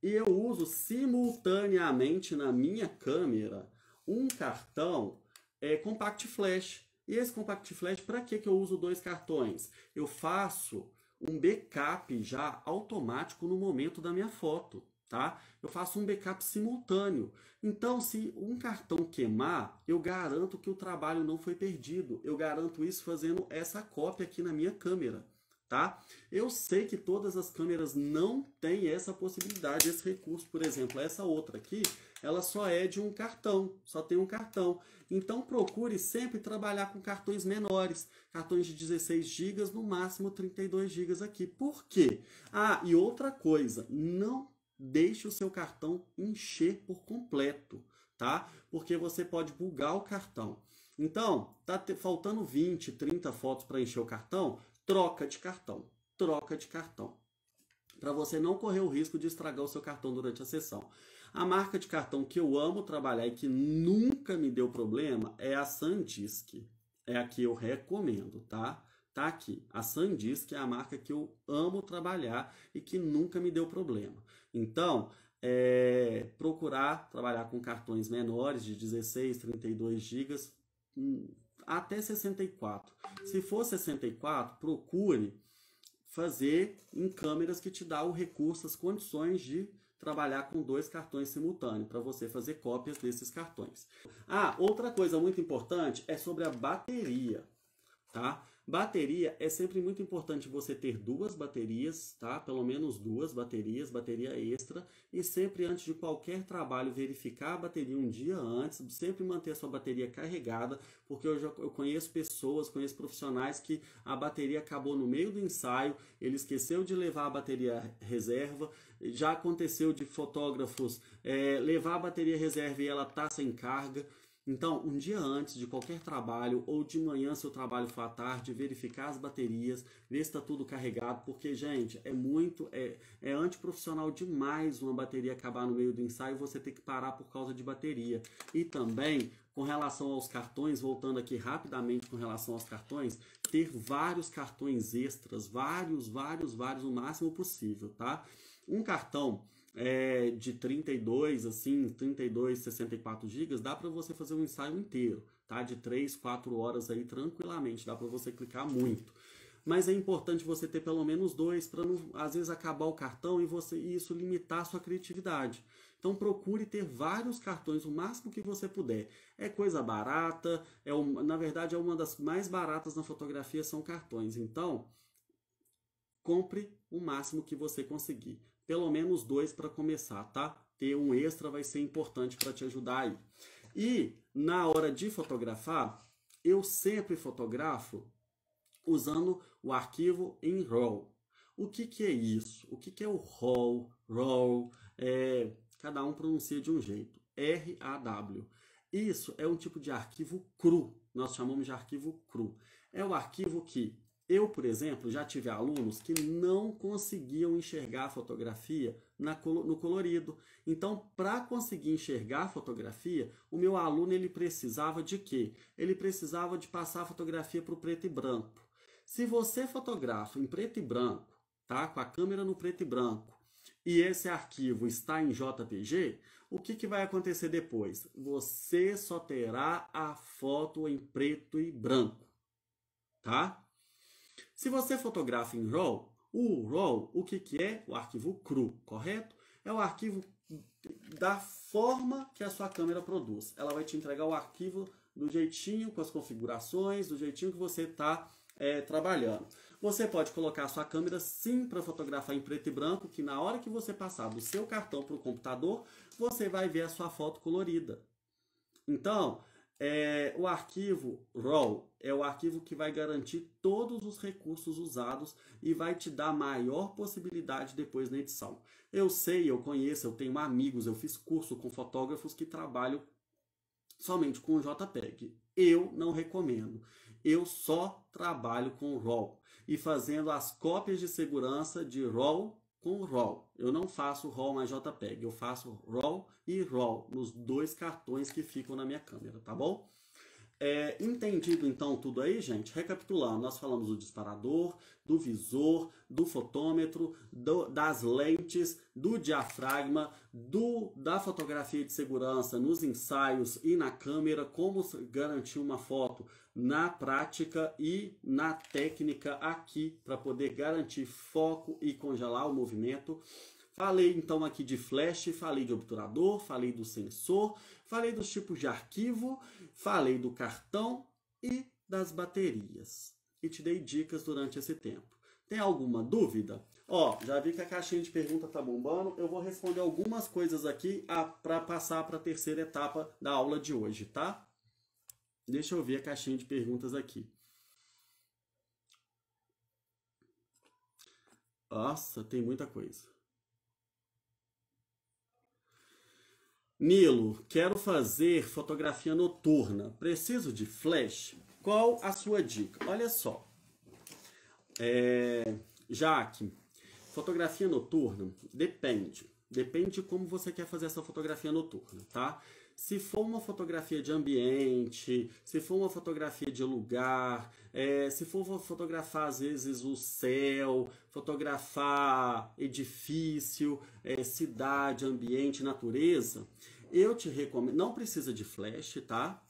e eu uso simultaneamente na minha câmera um cartão é, Compact Flash. E esse Compact Flash, para que, que eu uso dois cartões? Eu faço um backup já automático no momento da minha foto, tá? Eu faço um backup simultâneo. Então, se um cartão queimar, eu garanto que o trabalho não foi perdido. Eu garanto isso fazendo essa cópia aqui na minha câmera, tá? Eu sei que todas as câmeras não têm essa possibilidade, esse recurso, por exemplo, essa outra aqui, ela só é de um cartão, só tem um cartão. Então procure sempre trabalhar com cartões menores, cartões de 16 GB, no máximo 32 GB aqui. Por quê? Ah, e outra coisa, não deixe o seu cartão encher por completo, tá? Porque você pode bugar o cartão. Então, tá faltando 20, 30 fotos para encher o cartão, troca de cartão, troca de cartão. Para você não correr o risco de estragar o seu cartão durante a sessão. A marca de cartão que eu amo trabalhar e que nunca me deu problema é a Sandisk. É a que eu recomendo, tá? Tá aqui. A Sandisk é a marca que eu amo trabalhar e que nunca me deu problema. Então, é, procurar trabalhar com cartões menores de 16, 32 GB até 64. Se for 64, procure fazer em câmeras que te dá o recurso, as condições de trabalhar com dois cartões simultâneos, para você fazer cópias desses cartões. Ah, outra coisa muito importante é sobre a bateria, tá? Bateria é sempre muito importante você ter duas baterias, tá? Pelo menos duas baterias, bateria extra, e sempre antes de qualquer trabalho verificar a bateria um dia antes, sempre manter a sua bateria carregada, porque eu já eu conheço pessoas, conheço profissionais que a bateria acabou no meio do ensaio, ele esqueceu de levar a bateria reserva, já aconteceu de fotógrafos é, levar a bateria reserva e ela tá sem carga. Então, um dia antes de qualquer trabalho ou de manhã se o trabalho for à tarde, verificar as baterias, ver se está tudo carregado, porque, gente, é muito, é, é antiprofissional demais uma bateria acabar no meio do ensaio e você ter que parar por causa de bateria. E também, com relação aos cartões, voltando aqui rapidamente com relação aos cartões, ter vários cartões extras, vários, vários, vários, o máximo possível, tá? Um cartão é, de 32, assim, 32, 64 gigas, dá para você fazer um ensaio inteiro, tá? De 3, 4 horas aí tranquilamente, dá para você clicar muito. Mas é importante você ter pelo menos dois para não, às vezes, acabar o cartão e você e isso limitar a sua criatividade. Então procure ter vários cartões, o máximo que você puder. É coisa barata, é na verdade é uma das mais baratas na fotografia são cartões. Então, compre o máximo que você conseguir pelo menos dois para começar, tá? Ter um extra vai ser importante para te ajudar aí. E na hora de fotografar, eu sempre fotografo usando o arquivo em RAW. O que, que é isso? O que, que é o RAW? RAW, é, cada um pronuncia de um jeito. R-A-W. Isso é um tipo de arquivo cru. Nós chamamos de arquivo cru. É o arquivo que eu, por exemplo, já tive alunos que não conseguiam enxergar a fotografia na, no colorido. Então, para conseguir enxergar a fotografia, o meu aluno ele precisava de quê? Ele precisava de passar a fotografia para o preto e branco. Se você fotografa em preto e branco, tá? com a câmera no preto e branco, e esse arquivo está em JPG, o que, que vai acontecer depois? Você só terá a foto em preto e branco, tá? Se você fotografa em RAW, o RAW, o que, que é? O arquivo cru, correto? É o arquivo da forma que a sua câmera produz. Ela vai te entregar o arquivo do jeitinho, com as configurações, do jeitinho que você está é, eh, trabalhando. Você pode colocar a sua câmera sim para fotografar em preto e branco, que na hora que você passar do seu cartão para o computador, você vai ver a sua foto colorida. Então, é, o arquivo RAW é o arquivo que vai garantir todos os recursos usados e vai te dar maior possibilidade depois na edição. Eu sei, eu conheço, eu tenho amigos, eu fiz curso com fotógrafos que trabalham somente com JPEG. Eu não recomendo. Eu só trabalho com RAW e fazendo as cópias de segurança de RAW com RAW. Eu não faço RAW mais JPEG, eu faço RAW e RAW nos dois cartões que ficam na minha câmera, tá bom? É, entendido então tudo aí, gente, recapitulando, nós falamos do disparador, do visor, do fotômetro, do, das lentes, do diafragma, do, da fotografia de segurança nos ensaios e na câmera, como garantir uma foto na prática e na técnica aqui para poder garantir foco e congelar o movimento. Falei então aqui de flash, falei de obturador, falei do sensor, Falei dos tipos de arquivo, falei do cartão e das baterias. E te dei dicas durante esse tempo. Tem alguma dúvida? Ó, já vi que a caixinha de pergunta tá bombando. Eu vou responder algumas coisas aqui para passar para a terceira etapa da aula de hoje, tá? Deixa eu ver a caixinha de perguntas aqui. Nossa, tem muita coisa. Nilo, quero fazer fotografia noturna. Preciso de flash? Qual a sua dica? Olha só. É, Jaque, fotografia noturna depende. Depende de como você quer fazer essa fotografia noturna, tá? Se for uma fotografia de ambiente, se for uma fotografia de lugar, é, se for fotografar às vezes o céu, fotografar edifício, é, cidade, ambiente, natureza, eu te recomendo. Não precisa de flash, tá?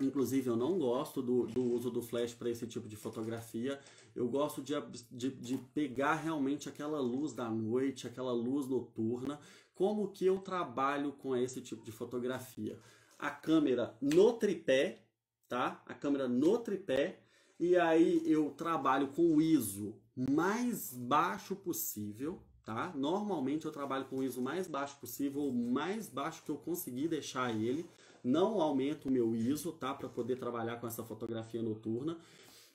Inclusive, eu não gosto do, do uso do flash para esse tipo de fotografia. Eu gosto de, de, de, pegar realmente aquela luz da noite, aquela luz noturna, como que eu trabalho com esse tipo de fotografia? A câmera no tripé, tá? A câmera no tripé. E aí eu trabalho com o ISO mais baixo possível, tá? Normalmente eu trabalho com o ISO mais baixo possível, o mais baixo que eu conseguir deixar ele. Não aumento o meu ISO, tá? Para poder trabalhar com essa fotografia noturna.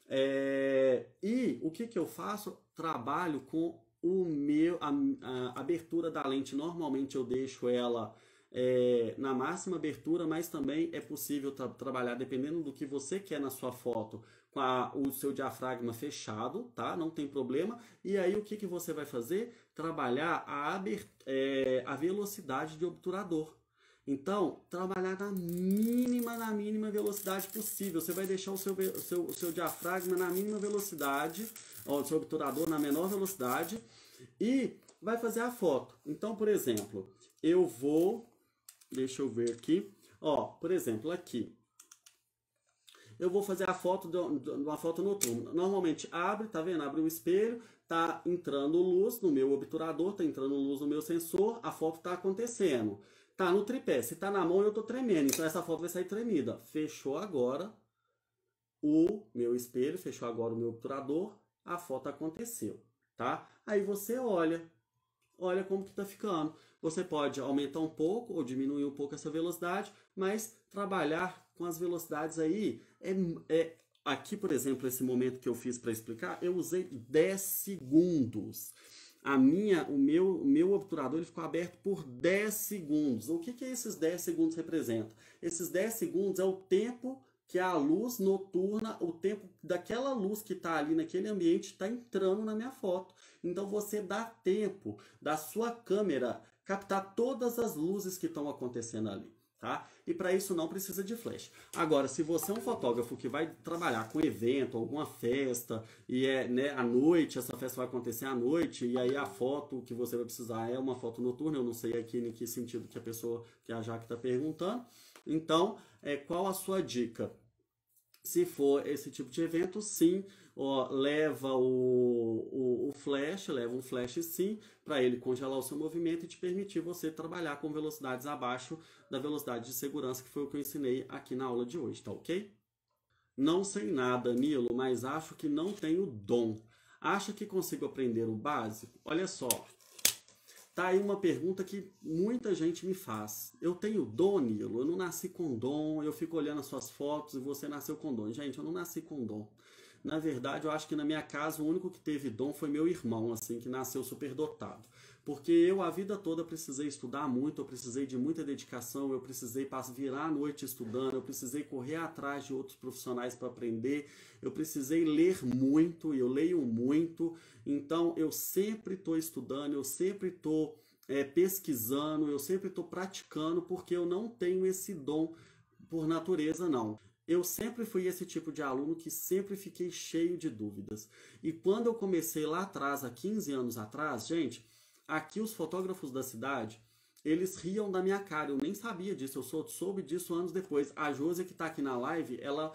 É... E o que, que eu faço? Trabalho com o meu a, a, abertura da lente normalmente eu deixo ela é, na máxima abertura, mas também é possível tra trabalhar dependendo do que você quer na sua foto com a, o seu diafragma fechado, tá? Não tem problema. E aí o que, que você vai fazer? Trabalhar a, é, a velocidade de obturador. Então, trabalhar na mínima, na mínima velocidade possível. Você vai deixar o seu, o seu, o seu diafragma na mínima velocidade, o seu obturador na menor velocidade, e vai fazer a foto. Então, por exemplo, eu vou. Deixa eu ver aqui. Ó, por exemplo, aqui. Eu vou fazer a foto de uma foto noturna. Normalmente abre, tá vendo? Abre um espelho, tá entrando luz no meu obturador, tá entrando luz no meu sensor, a foto tá acontecendo. Tá no tripé. Se tá na mão, eu tô tremendo. Então essa foto vai sair tremida. Fechou agora o meu espelho, fechou agora o meu obturador. A foto aconteceu, tá? Aí você olha. Olha como que tá ficando. Você pode aumentar um pouco ou diminuir um pouco essa velocidade, mas trabalhar com as velocidades aí é, é aqui, por exemplo, esse momento que eu fiz para explicar, eu usei 10 segundos a minha, o meu, o meu obturador ele ficou aberto por 10 segundos. O que, que esses 10 segundos representam? Esses 10 segundos é o tempo que a luz noturna, o tempo daquela luz que está ali naquele ambiente está entrando na minha foto. Então você dá tempo da sua câmera captar todas as luzes que estão acontecendo ali. Tá? E para isso não precisa de flash. Agora, se você é um fotógrafo que vai trabalhar com evento, alguma festa, e é né, à noite, essa festa vai acontecer à noite, e aí a foto que você vai precisar é uma foto noturna, eu não sei aqui em que sentido que a pessoa, que a Jaque está perguntando. Então, é, qual a sua dica? Se for esse tipo de evento, sim, ó, leva o, o, o, flash, leva um flash sim, para ele congelar o seu movimento e te permitir você trabalhar com velocidades abaixo da velocidade de segurança, que foi o que eu ensinei aqui na aula de hoje, tá ok? Não sei nada, Nilo, mas acho que não tenho dom. Acha que consigo aprender o básico? Olha só, Tá aí uma pergunta que muita gente me faz. Eu tenho dom, Nilo? Eu não nasci com dom, eu fico olhando as suas fotos e você nasceu com dom. Gente, eu não nasci com dom. Na verdade, eu acho que na minha casa o único que teve dom foi meu irmão, assim, que nasceu superdotado. Porque eu a vida toda precisei estudar muito, eu precisei de muita dedicação, eu precisei virar a noite estudando, eu precisei correr atrás de outros profissionais para aprender, eu precisei ler muito, eu leio muito, então eu sempre estou estudando, eu sempre estou é, pesquisando, eu sempre estou praticando, porque eu não tenho esse dom por natureza, não. Eu sempre fui esse tipo de aluno que sempre fiquei cheio de dúvidas. E quando eu comecei lá atrás, há 15 anos atrás, gente, Aqui os fotógrafos da cidade, eles riam da minha cara. Eu nem sabia disso, eu sou, soube disso anos depois. A Josi que está aqui na live, ela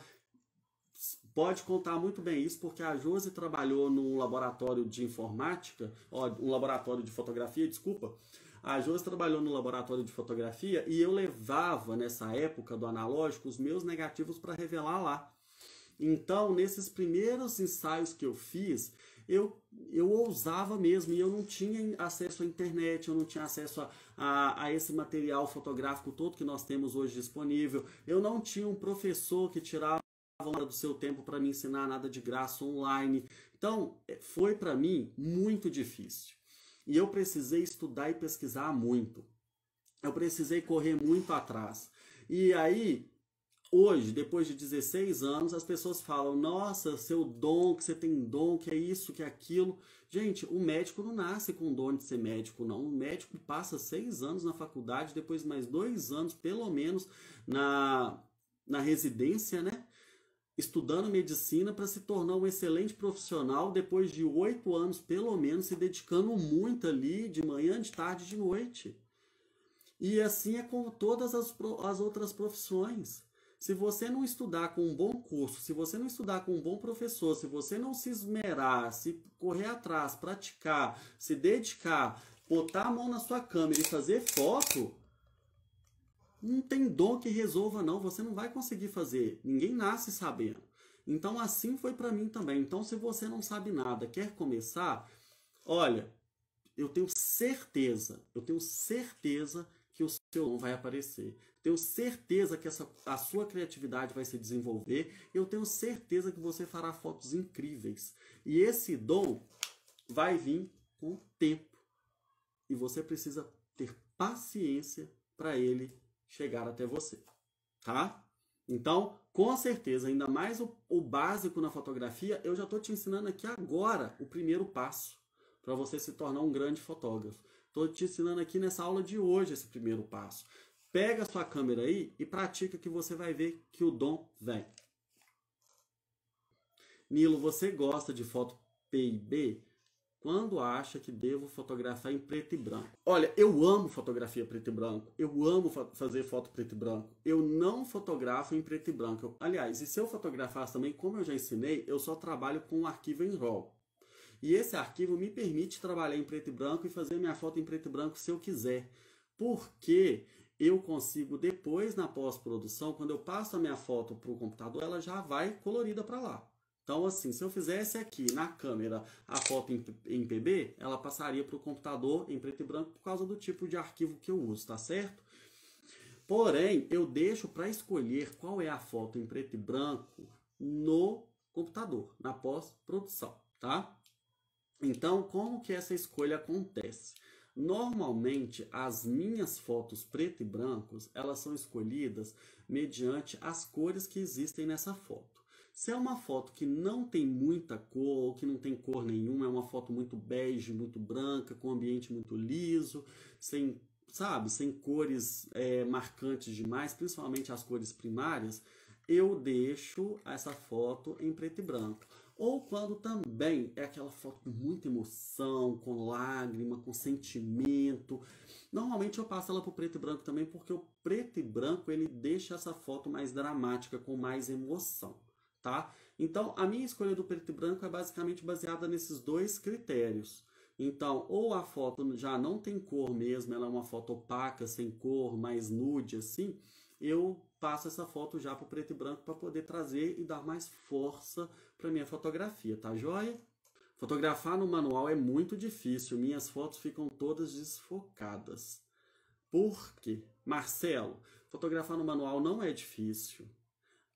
pode contar muito bem isso, porque a Josi trabalhou num laboratório de informática, ó, um laboratório de fotografia, desculpa. A Josi trabalhou no laboratório de fotografia e eu levava, nessa época do analógico, os meus negativos para revelar lá. Então, nesses primeiros ensaios que eu fiz, eu, eu ousava mesmo e eu não tinha acesso à internet, eu não tinha acesso a, a, a, esse material fotográfico todo que nós temos hoje disponível, eu não tinha um professor que tirava do seu tempo para me ensinar nada de graça online. Então, é, foi para mim muito difícil. E eu precisei estudar e pesquisar muito. Eu precisei correr muito atrás. E aí, Hoje, depois de 16 anos, as pessoas falam: nossa, seu dom, que você tem dom, que é isso, que é aquilo. Gente, o médico não nasce com o dom de ser médico, não. O médico passa seis anos na faculdade, depois mais dois anos, pelo menos, na, na residência, né? Estudando medicina para se tornar um excelente profissional depois de oito anos, pelo menos, se dedicando muito ali, de manhã, de tarde, de noite. E assim é com todas as, as outras profissões. Se você não estudar com um bom curso, se você não estudar com um bom professor, se você não se esmerar, se correr atrás, praticar, se dedicar, botar a mão na sua câmera e fazer foto, não tem dom que resolva não, você não vai conseguir fazer. Ninguém nasce sabendo. Então assim foi para mim também. Então se você não sabe nada, quer começar, olha, eu tenho certeza, eu tenho certeza que o seu dom vai aparecer. Tenho certeza que essa, a sua criatividade vai se desenvolver. Eu tenho certeza que você fará fotos incríveis. E esse dom vai vir com o tempo. E você precisa ter paciência para ele chegar até você. Tá? Então, com certeza, ainda mais o, o básico na fotografia, eu já estou te ensinando aqui agora o primeiro passo para você se tornar um grande fotógrafo. Estou te ensinando aqui nessa aula de hoje esse primeiro passo. Pega a sua câmera aí e pratica que você vai ver que o dom vem. Nilo, você gosta de foto PIB? Quando acha que devo fotografar em preto e branco? Olha, eu amo fotografia preto e branco. Eu amo fazer foto preto e branco. Eu não fotografo em preto e branco. Eu, aliás, e se eu fotografasse também, como eu já ensinei, eu só trabalho com um arquivo em RAW. E esse arquivo me permite trabalhar em preto e branco e fazer minha foto em preto e branco se eu quiser. Porque eu consigo depois na pós-produção, quando eu passo a minha foto para o computador, ela já vai colorida para lá. Então, assim, se eu fizesse aqui na câmera a foto em, em PB, ela passaria para o computador em preto e branco por causa do tipo de arquivo que eu uso, tá certo? Porém, eu deixo para escolher qual é a foto em preto e branco no computador, na pós-produção, tá? Então, como que essa escolha acontece? Normalmente, as minhas fotos preto e brancos, elas são escolhidas mediante as cores que existem nessa foto. Se é uma foto que não tem muita cor, ou que não tem cor nenhuma, é uma foto muito bege, muito branca, com ambiente muito liso, sem, sabe, sem cores é, marcantes demais, principalmente as cores primárias, eu deixo essa foto em preto e branco. Ou quando também é aquela foto com muita emoção, com lágrima, com sentimento. Normalmente eu passo ela o preto e branco também, porque o preto e branco ele deixa essa foto mais dramática, com mais emoção. Tá? Então, a minha escolha do preto e branco é basicamente baseada nesses dois critérios. Então, ou a foto já não tem cor mesmo, ela é uma foto opaca, sem cor, mais nude, assim, eu passo essa foto já para o preto e branco para poder trazer e dar mais força para minha fotografia, tá joia? Fotografar no manual é muito difícil, minhas fotos ficam todas desfocadas. Por quê? Marcelo, fotografar no manual não é difícil.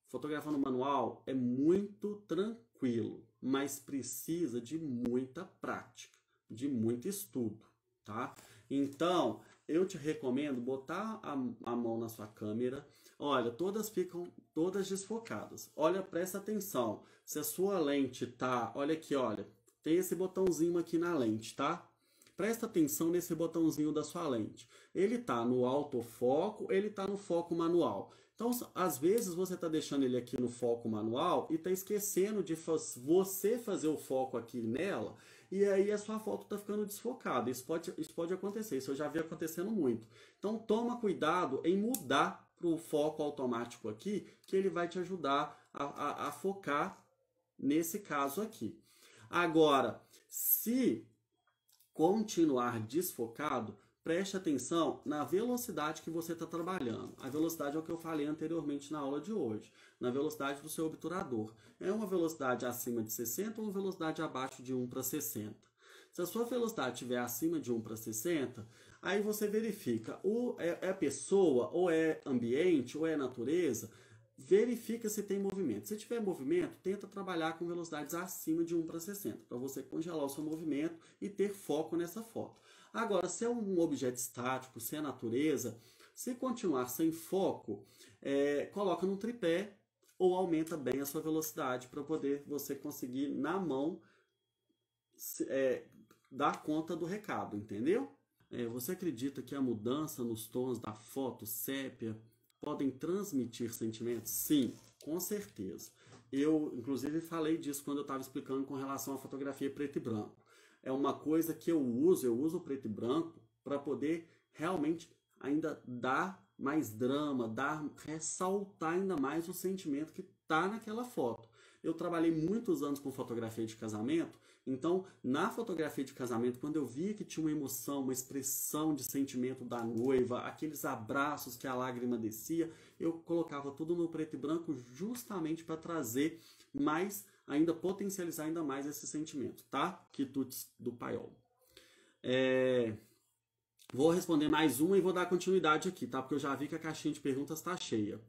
Fotografar no manual é muito tranquilo, mas precisa de muita prática, de muito estudo, tá? Então, eu te recomendo botar a, a mão na sua câmera, Olha, todas ficam todas desfocadas. Olha, presta atenção. Se a sua lente tá, olha aqui, olha, tem esse botãozinho aqui na lente, tá? Presta atenção nesse botãozinho da sua lente. Ele tá no autofoco, ele tá no foco manual. Então, às vezes você está deixando ele aqui no foco manual e está esquecendo de você fazer o foco aqui nela, e aí a sua foto está ficando desfocada. Isso pode, isso pode acontecer, isso eu já vi acontecendo muito. Então, toma cuidado em mudar para o foco automático aqui, que ele vai te ajudar a, a, a focar nesse caso aqui. Agora, se continuar desfocado, preste atenção na velocidade que você está trabalhando. A velocidade é o que eu falei anteriormente na aula de hoje, na velocidade do seu obturador. É uma velocidade acima de 60 ou uma velocidade abaixo de 1 para 60. Se a sua velocidade estiver acima de 1 para 60, Aí você verifica, o é, é pessoa, ou é ambiente, ou é natureza, verifica se tem movimento. Se tiver movimento, tenta trabalhar com velocidades acima de 1 para 60, para você congelar o seu movimento e ter foco nessa foto. Agora, se é um objeto estático, se é natureza, se continuar sem foco, é, coloca num tripé ou aumenta bem a sua velocidade para poder você conseguir na mão é, dar conta do recado, entendeu? É, você acredita que a mudança nos tons da foto sépia podem transmitir sentimentos? Sim, com certeza. Eu, inclusive, falei disso quando eu estava explicando com relação à fotografia preto e branco. É uma coisa que eu uso, eu uso preto e branco para poder realmente ainda dar mais drama, dar, ressaltar ainda mais o sentimento que está naquela foto. Eu trabalhei muitos anos com fotografia de casamento então, na fotografia de casamento, quando eu via que tinha uma emoção, uma expressão de sentimento da noiva, aqueles abraços que a lágrima descia, eu colocava tudo no preto e branco justamente para trazer mais, ainda potencializar ainda mais esse sentimento, tá? Quitutes do paiol. É... Vou responder mais uma e vou dar continuidade aqui, tá? Porque eu já vi que a caixinha de perguntas está cheia.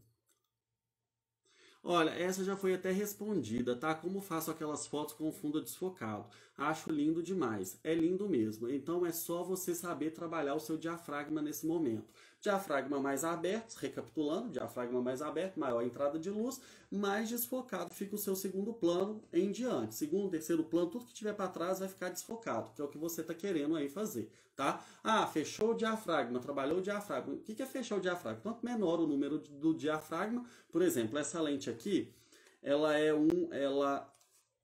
Olha, essa já foi até respondida, tá? Como faço aquelas fotos com fundo desfocado? Acho lindo demais. É lindo mesmo. Então é só você saber trabalhar o seu diafragma nesse momento. Diafragma mais aberto, recapitulando, diafragma mais aberto, maior entrada de luz, mais desfocado fica o seu segundo plano em diante. Segundo, terceiro plano, tudo que tiver para trás vai ficar desfocado, que é o que você está querendo aí fazer, tá? Ah, fechou o diafragma, trabalhou o diafragma. O que é fechar o diafragma? Quanto menor o número do diafragma, por exemplo, essa lente aqui, ela é um, ela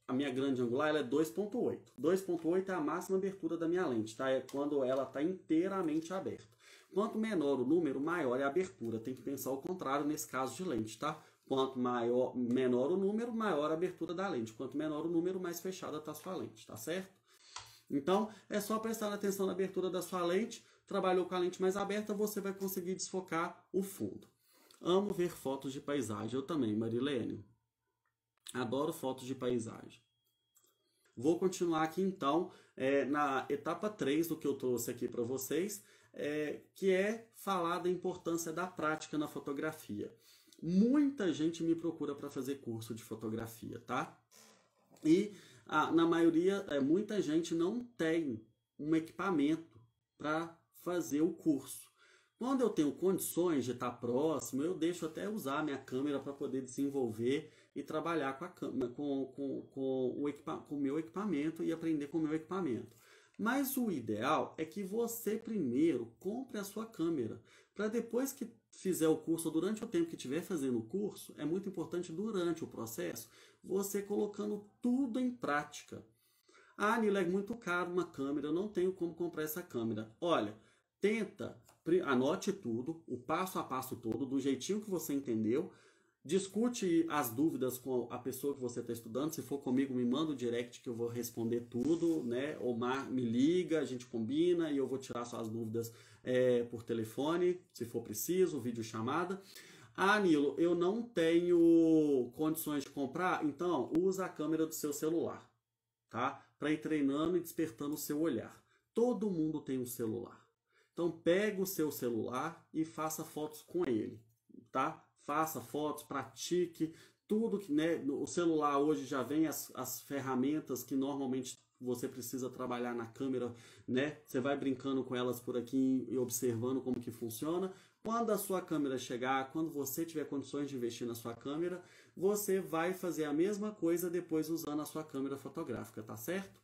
a minha grande angular ela é 2.8. 2.8 é a máxima abertura da minha lente, tá? É quando ela está inteiramente aberta. Quanto menor o número, maior é a abertura. Tem que pensar o contrário nesse caso de lente, tá? Quanto maior, menor o número, maior a abertura da lente. Quanto menor o número, mais fechada está a sua lente, tá certo? Então, é só prestar atenção na abertura da sua lente. Trabalhou com a lente mais aberta, você vai conseguir desfocar o fundo. Amo ver fotos de paisagem. Eu também, Marilene. Adoro fotos de paisagem. Vou continuar aqui então é, na etapa 3 do que eu trouxe aqui para vocês, é, que é falar da importância da prática na fotografia. Muita gente me procura para fazer curso de fotografia, tá? E ah, na maioria, é, muita gente não tem um equipamento para fazer o curso. Quando eu tenho condições de estar tá próximo, eu deixo até usar a minha câmera para poder desenvolver e trabalhar com a câmera, com, com, com, o com o meu equipamento e aprender com o meu equipamento. Mas o ideal é que você primeiro compre a sua câmera, para depois que fizer o curso, ou durante o tempo que estiver fazendo o curso, é muito importante durante o processo você colocando tudo em prática. Ah, Nilo, é muito caro uma câmera, eu não tenho como comprar essa câmera. Olha, tenta, anote tudo, o passo a passo todo, do jeitinho que você entendeu, Discute as dúvidas com a pessoa que você está estudando. Se for comigo, me manda o um direct que eu vou responder tudo, né? Omar me liga, a gente combina e eu vou tirar suas dúvidas é, por telefone, se for preciso, vídeo chamada. Ah, Nilo, eu não tenho condições de comprar, então usa a câmera do seu celular, tá? Para ir treinando e despertando o seu olhar. Todo mundo tem um celular. Então pega o seu celular e faça fotos com ele, tá? faça fotos, pratique, tudo que, né, o celular hoje já vem as, as ferramentas que normalmente você precisa trabalhar na câmera, né? Você vai brincando com elas por aqui e observando como que funciona. Quando a sua câmera chegar, quando você tiver condições de investir na sua câmera, você vai fazer a mesma coisa depois usando a sua câmera fotográfica, tá certo?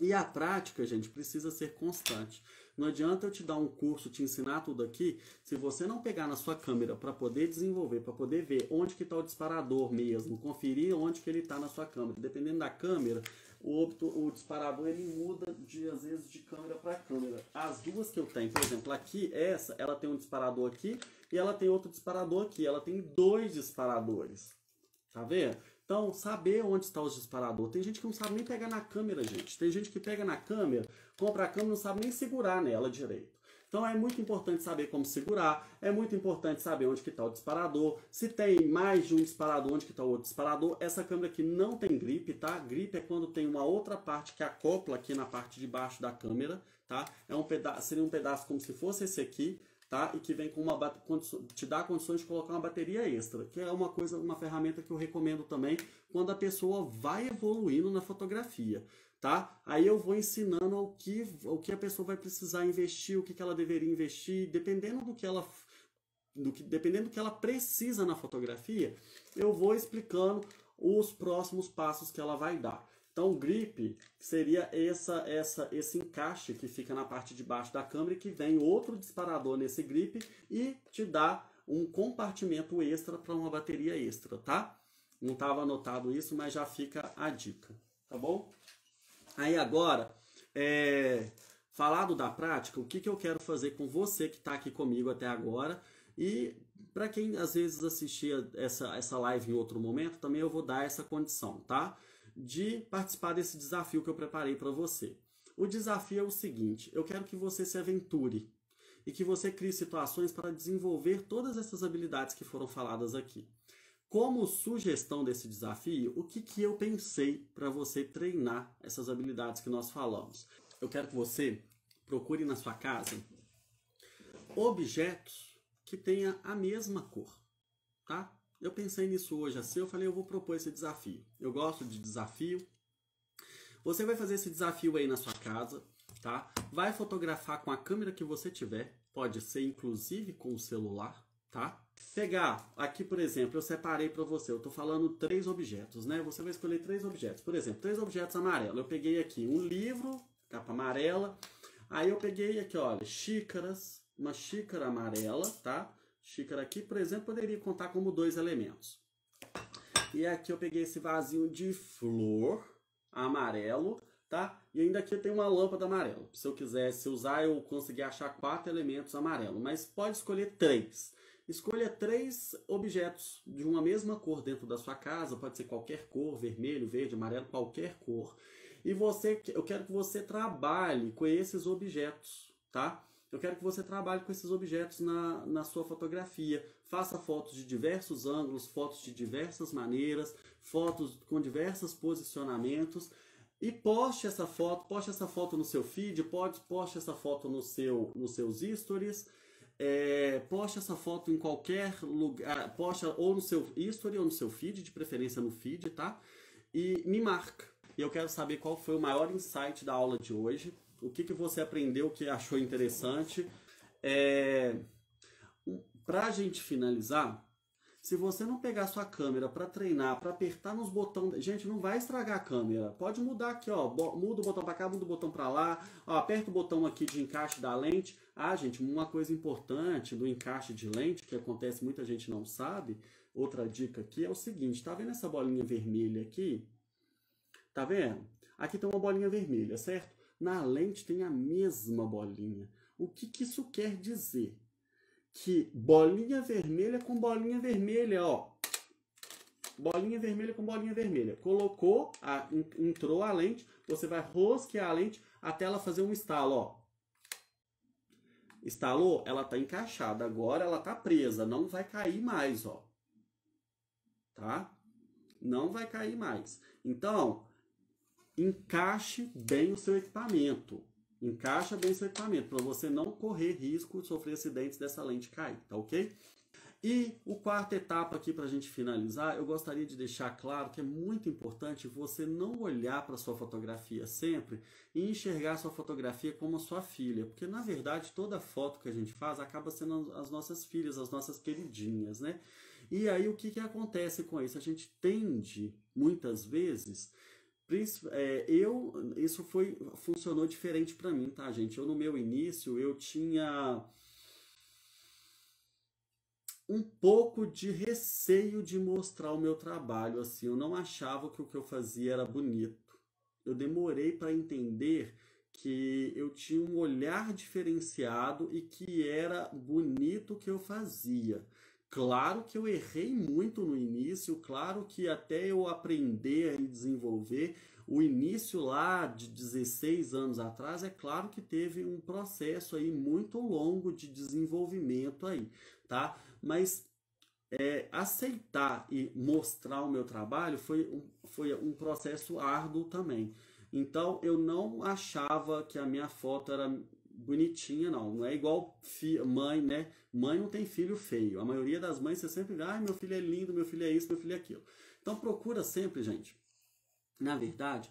E a prática, gente, precisa ser constante. Não adianta eu te dar um curso, te ensinar tudo aqui, se você não pegar na sua câmera para poder desenvolver, para poder ver onde que está o disparador mesmo, conferir onde que ele está na sua câmera. Dependendo da câmera, o, o disparador ele muda de, às vezes de câmera para câmera. As duas que eu tenho, por exemplo, aqui, essa, ela tem um disparador aqui e ela tem outro disparador aqui. Ela tem dois disparadores. Tá vendo? Então, saber onde está os disparadores. Tem gente que não sabe nem pegar na câmera, gente. Tem gente que pega na câmera, compra a câmera não sabe nem segurar nela direito. Então é muito importante saber como segurar, é muito importante saber onde que está o disparador, se tem mais de um disparador, onde que está o outro disparador. Essa câmera aqui não tem gripe, tá? Gripe é quando tem uma outra parte que acopla aqui na parte de baixo da câmera, tá? É um pedaço, seria um pedaço como se fosse esse aqui, tá? E que vem com uma te dá condições de colocar uma bateria extra, que é uma coisa, uma ferramenta que eu recomendo também quando a pessoa vai evoluindo na fotografia tá? Aí eu vou ensinando o que, o que a pessoa vai precisar investir, o que, que ela deveria investir, dependendo do que ela do que, dependendo do que ela precisa na fotografia, eu vou explicando os próximos passos que ela vai dar. Então, grip seria essa, essa, esse encaixe que fica na parte de baixo da câmera e que vem outro disparador nesse grip e te dá um compartimento extra para uma bateria extra, tá? Não estava anotado isso, mas já fica a dica, tá bom? Aí agora, é, falado da prática, o que, que eu quero fazer com você que está aqui comigo até agora e para quem às vezes assistia essa, essa live em outro momento, também eu vou dar essa condição, tá? De participar desse desafio que eu preparei para você. O desafio é o seguinte: eu quero que você se aventure e que você crie situações para desenvolver todas essas habilidades que foram faladas aqui. Como sugestão desse desafio, o que, que eu pensei para você treinar essas habilidades que nós falamos? Eu quero que você procure na sua casa objetos que tenha a mesma cor, tá? Eu pensei nisso hoje assim, eu falei, eu vou propor esse desafio. Eu gosto de desafio. Você vai fazer esse desafio aí na sua casa, tá? Vai fotografar com a câmera que você tiver, pode ser inclusive com o celular, tá? pegar aqui, por exemplo, eu separei para você, eu estou falando três objetos, né? Você vai escolher três objetos. Por exemplo, três objetos amarelos. Eu peguei aqui um livro, capa amarela. Aí eu peguei aqui, olha, xícaras, uma xícara amarela, tá? Xícara aqui, por exemplo, poderia contar como dois elementos. E aqui eu peguei esse vasinho de flor amarelo, tá? E ainda aqui tem uma lâmpada amarela. Se eu quisesse usar, eu consegui achar quatro elementos amarelos, mas pode escolher três. Escolha três objetos de uma mesma cor dentro da sua casa, pode ser qualquer cor, vermelho, verde, amarelo, qualquer cor. E você, eu quero que você trabalhe com esses objetos, tá? Eu quero que você trabalhe com esses objetos na, na sua fotografia. Faça fotos de diversos ângulos, fotos de diversas maneiras, fotos com diversos posicionamentos e poste essa foto, poste essa foto no seu feed, poste essa foto no seu, nos seus stories é, poste essa foto em qualquer lugar, poste ou no seu history ou no seu feed, de preferência no feed, tá? E me marca. E eu quero saber qual foi o maior insight da aula de hoje, o que, que você aprendeu, o que achou interessante. É, pra gente finalizar, se você não pegar sua câmera para treinar, para apertar nos botões, gente, não vai estragar a câmera. Pode mudar aqui, ó, muda o botão para cá, muda o botão para lá, ó, aperta o botão aqui de encaixe da lente. Ah, gente, uma coisa importante do encaixe de lente, que acontece, muita gente não sabe, outra dica aqui é o seguinte, tá vendo essa bolinha vermelha aqui? Tá vendo? Aqui tem uma bolinha vermelha, certo? Na lente tem a mesma bolinha. O que, que isso quer dizer? Que bolinha vermelha com bolinha vermelha, ó, bolinha vermelha com bolinha vermelha. Colocou, a, entrou a lente, você vai rosquear a lente até ela fazer um estalo, ó. Instalou, ela tá encaixada. Agora ela tá presa, não vai cair mais, ó. Tá? Não vai cair mais. Então, encaixe bem o seu equipamento. Encaixa bem o seu equipamento para você não correr risco de sofrer acidentes dessa lente cair, tá OK? E o quarta etapa aqui para a gente finalizar, eu gostaria de deixar claro que é muito importante você não olhar para sua fotografia sempre e enxergar sua fotografia como a sua filha, porque na verdade toda foto que a gente faz acaba sendo as nossas filhas, as nossas queridinhas, né? E aí o que, que acontece com isso? A gente tende muitas vezes é, eu isso foi funcionou diferente para mim, tá, gente? Eu no meu início eu tinha um pouco de receio de mostrar o meu trabalho assim. Eu não achava que o que eu fazia era bonito. Eu demorei para entender que eu tinha um olhar diferenciado e que era bonito o que eu fazia. Claro que eu errei muito no início, claro que até eu aprender e desenvolver, o início lá de 16 anos atrás, é claro que teve um processo aí muito longo de desenvolvimento aí, tá? mas é, aceitar e mostrar o meu trabalho foi um, foi um processo árduo também. Então eu não achava que a minha foto era bonitinha, não. Não é igual mãe, né? Mãe não tem filho feio. A maioria das mães você sempre diz: ah, meu filho é lindo, meu filho é isso, meu filho é aquilo. Então procura sempre, gente, na verdade,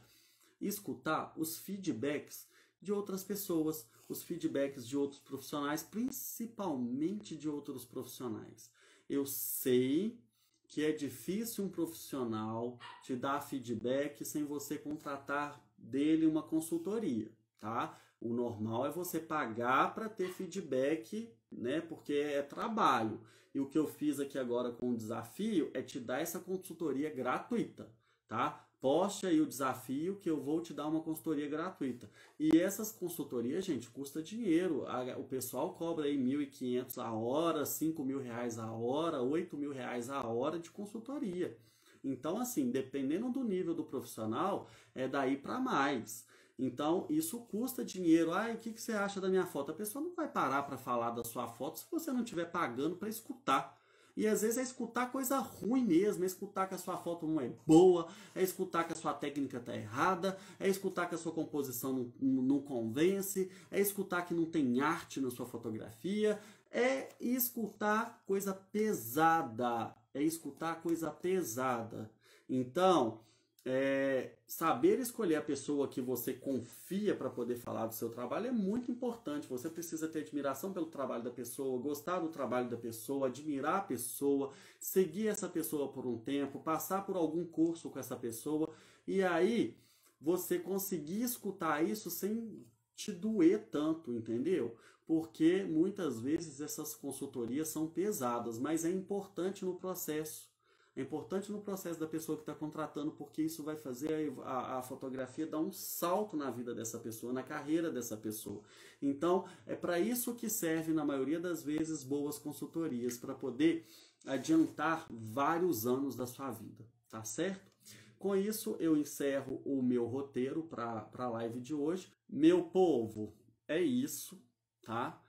escutar os feedbacks de outras pessoas os feedbacks de outros profissionais, principalmente de outros profissionais. Eu sei que é difícil um profissional te dar feedback sem você contratar dele uma consultoria, tá? O normal é você pagar para ter feedback, né? Porque é trabalho. E o que eu fiz aqui agora com o desafio é te dar essa consultoria gratuita, tá? Poste aí o desafio que eu vou te dar uma consultoria gratuita. E essas consultorias, gente, custa dinheiro. O pessoal cobra aí 1.500 a hora, 5 mil reais a hora, 8 mil reais a hora de consultoria. Então, assim, dependendo do nível do profissional, é daí para mais. Então, isso custa dinheiro. Ah, o que, que você acha da minha foto? A pessoa não vai parar para falar da sua foto se você não estiver pagando para escutar. E às vezes é escutar coisa ruim mesmo, é escutar que a sua foto não é boa, é escutar que a sua técnica está errada, é escutar que a sua composição não, não convence, é escutar que não tem arte na sua fotografia, é escutar coisa pesada, é escutar coisa pesada. Então, é, saber escolher a pessoa que você confia para poder falar do seu trabalho é muito importante. Você precisa ter admiração pelo trabalho da pessoa, gostar do trabalho da pessoa, admirar a pessoa, seguir essa pessoa por um tempo, passar por algum curso com essa pessoa e aí você conseguir escutar isso sem te doer tanto, entendeu? Porque muitas vezes essas consultorias são pesadas, mas é importante no processo. É importante no processo da pessoa que está contratando, porque isso vai fazer a, a, a, fotografia dar um salto na vida dessa pessoa, na carreira dessa pessoa. Então, é para isso que serve, na maioria das vezes, boas consultorias, para poder adiantar vários anos da sua vida, tá certo? Com isso, eu encerro o meu roteiro para a live de hoje. Meu povo, é isso, tá?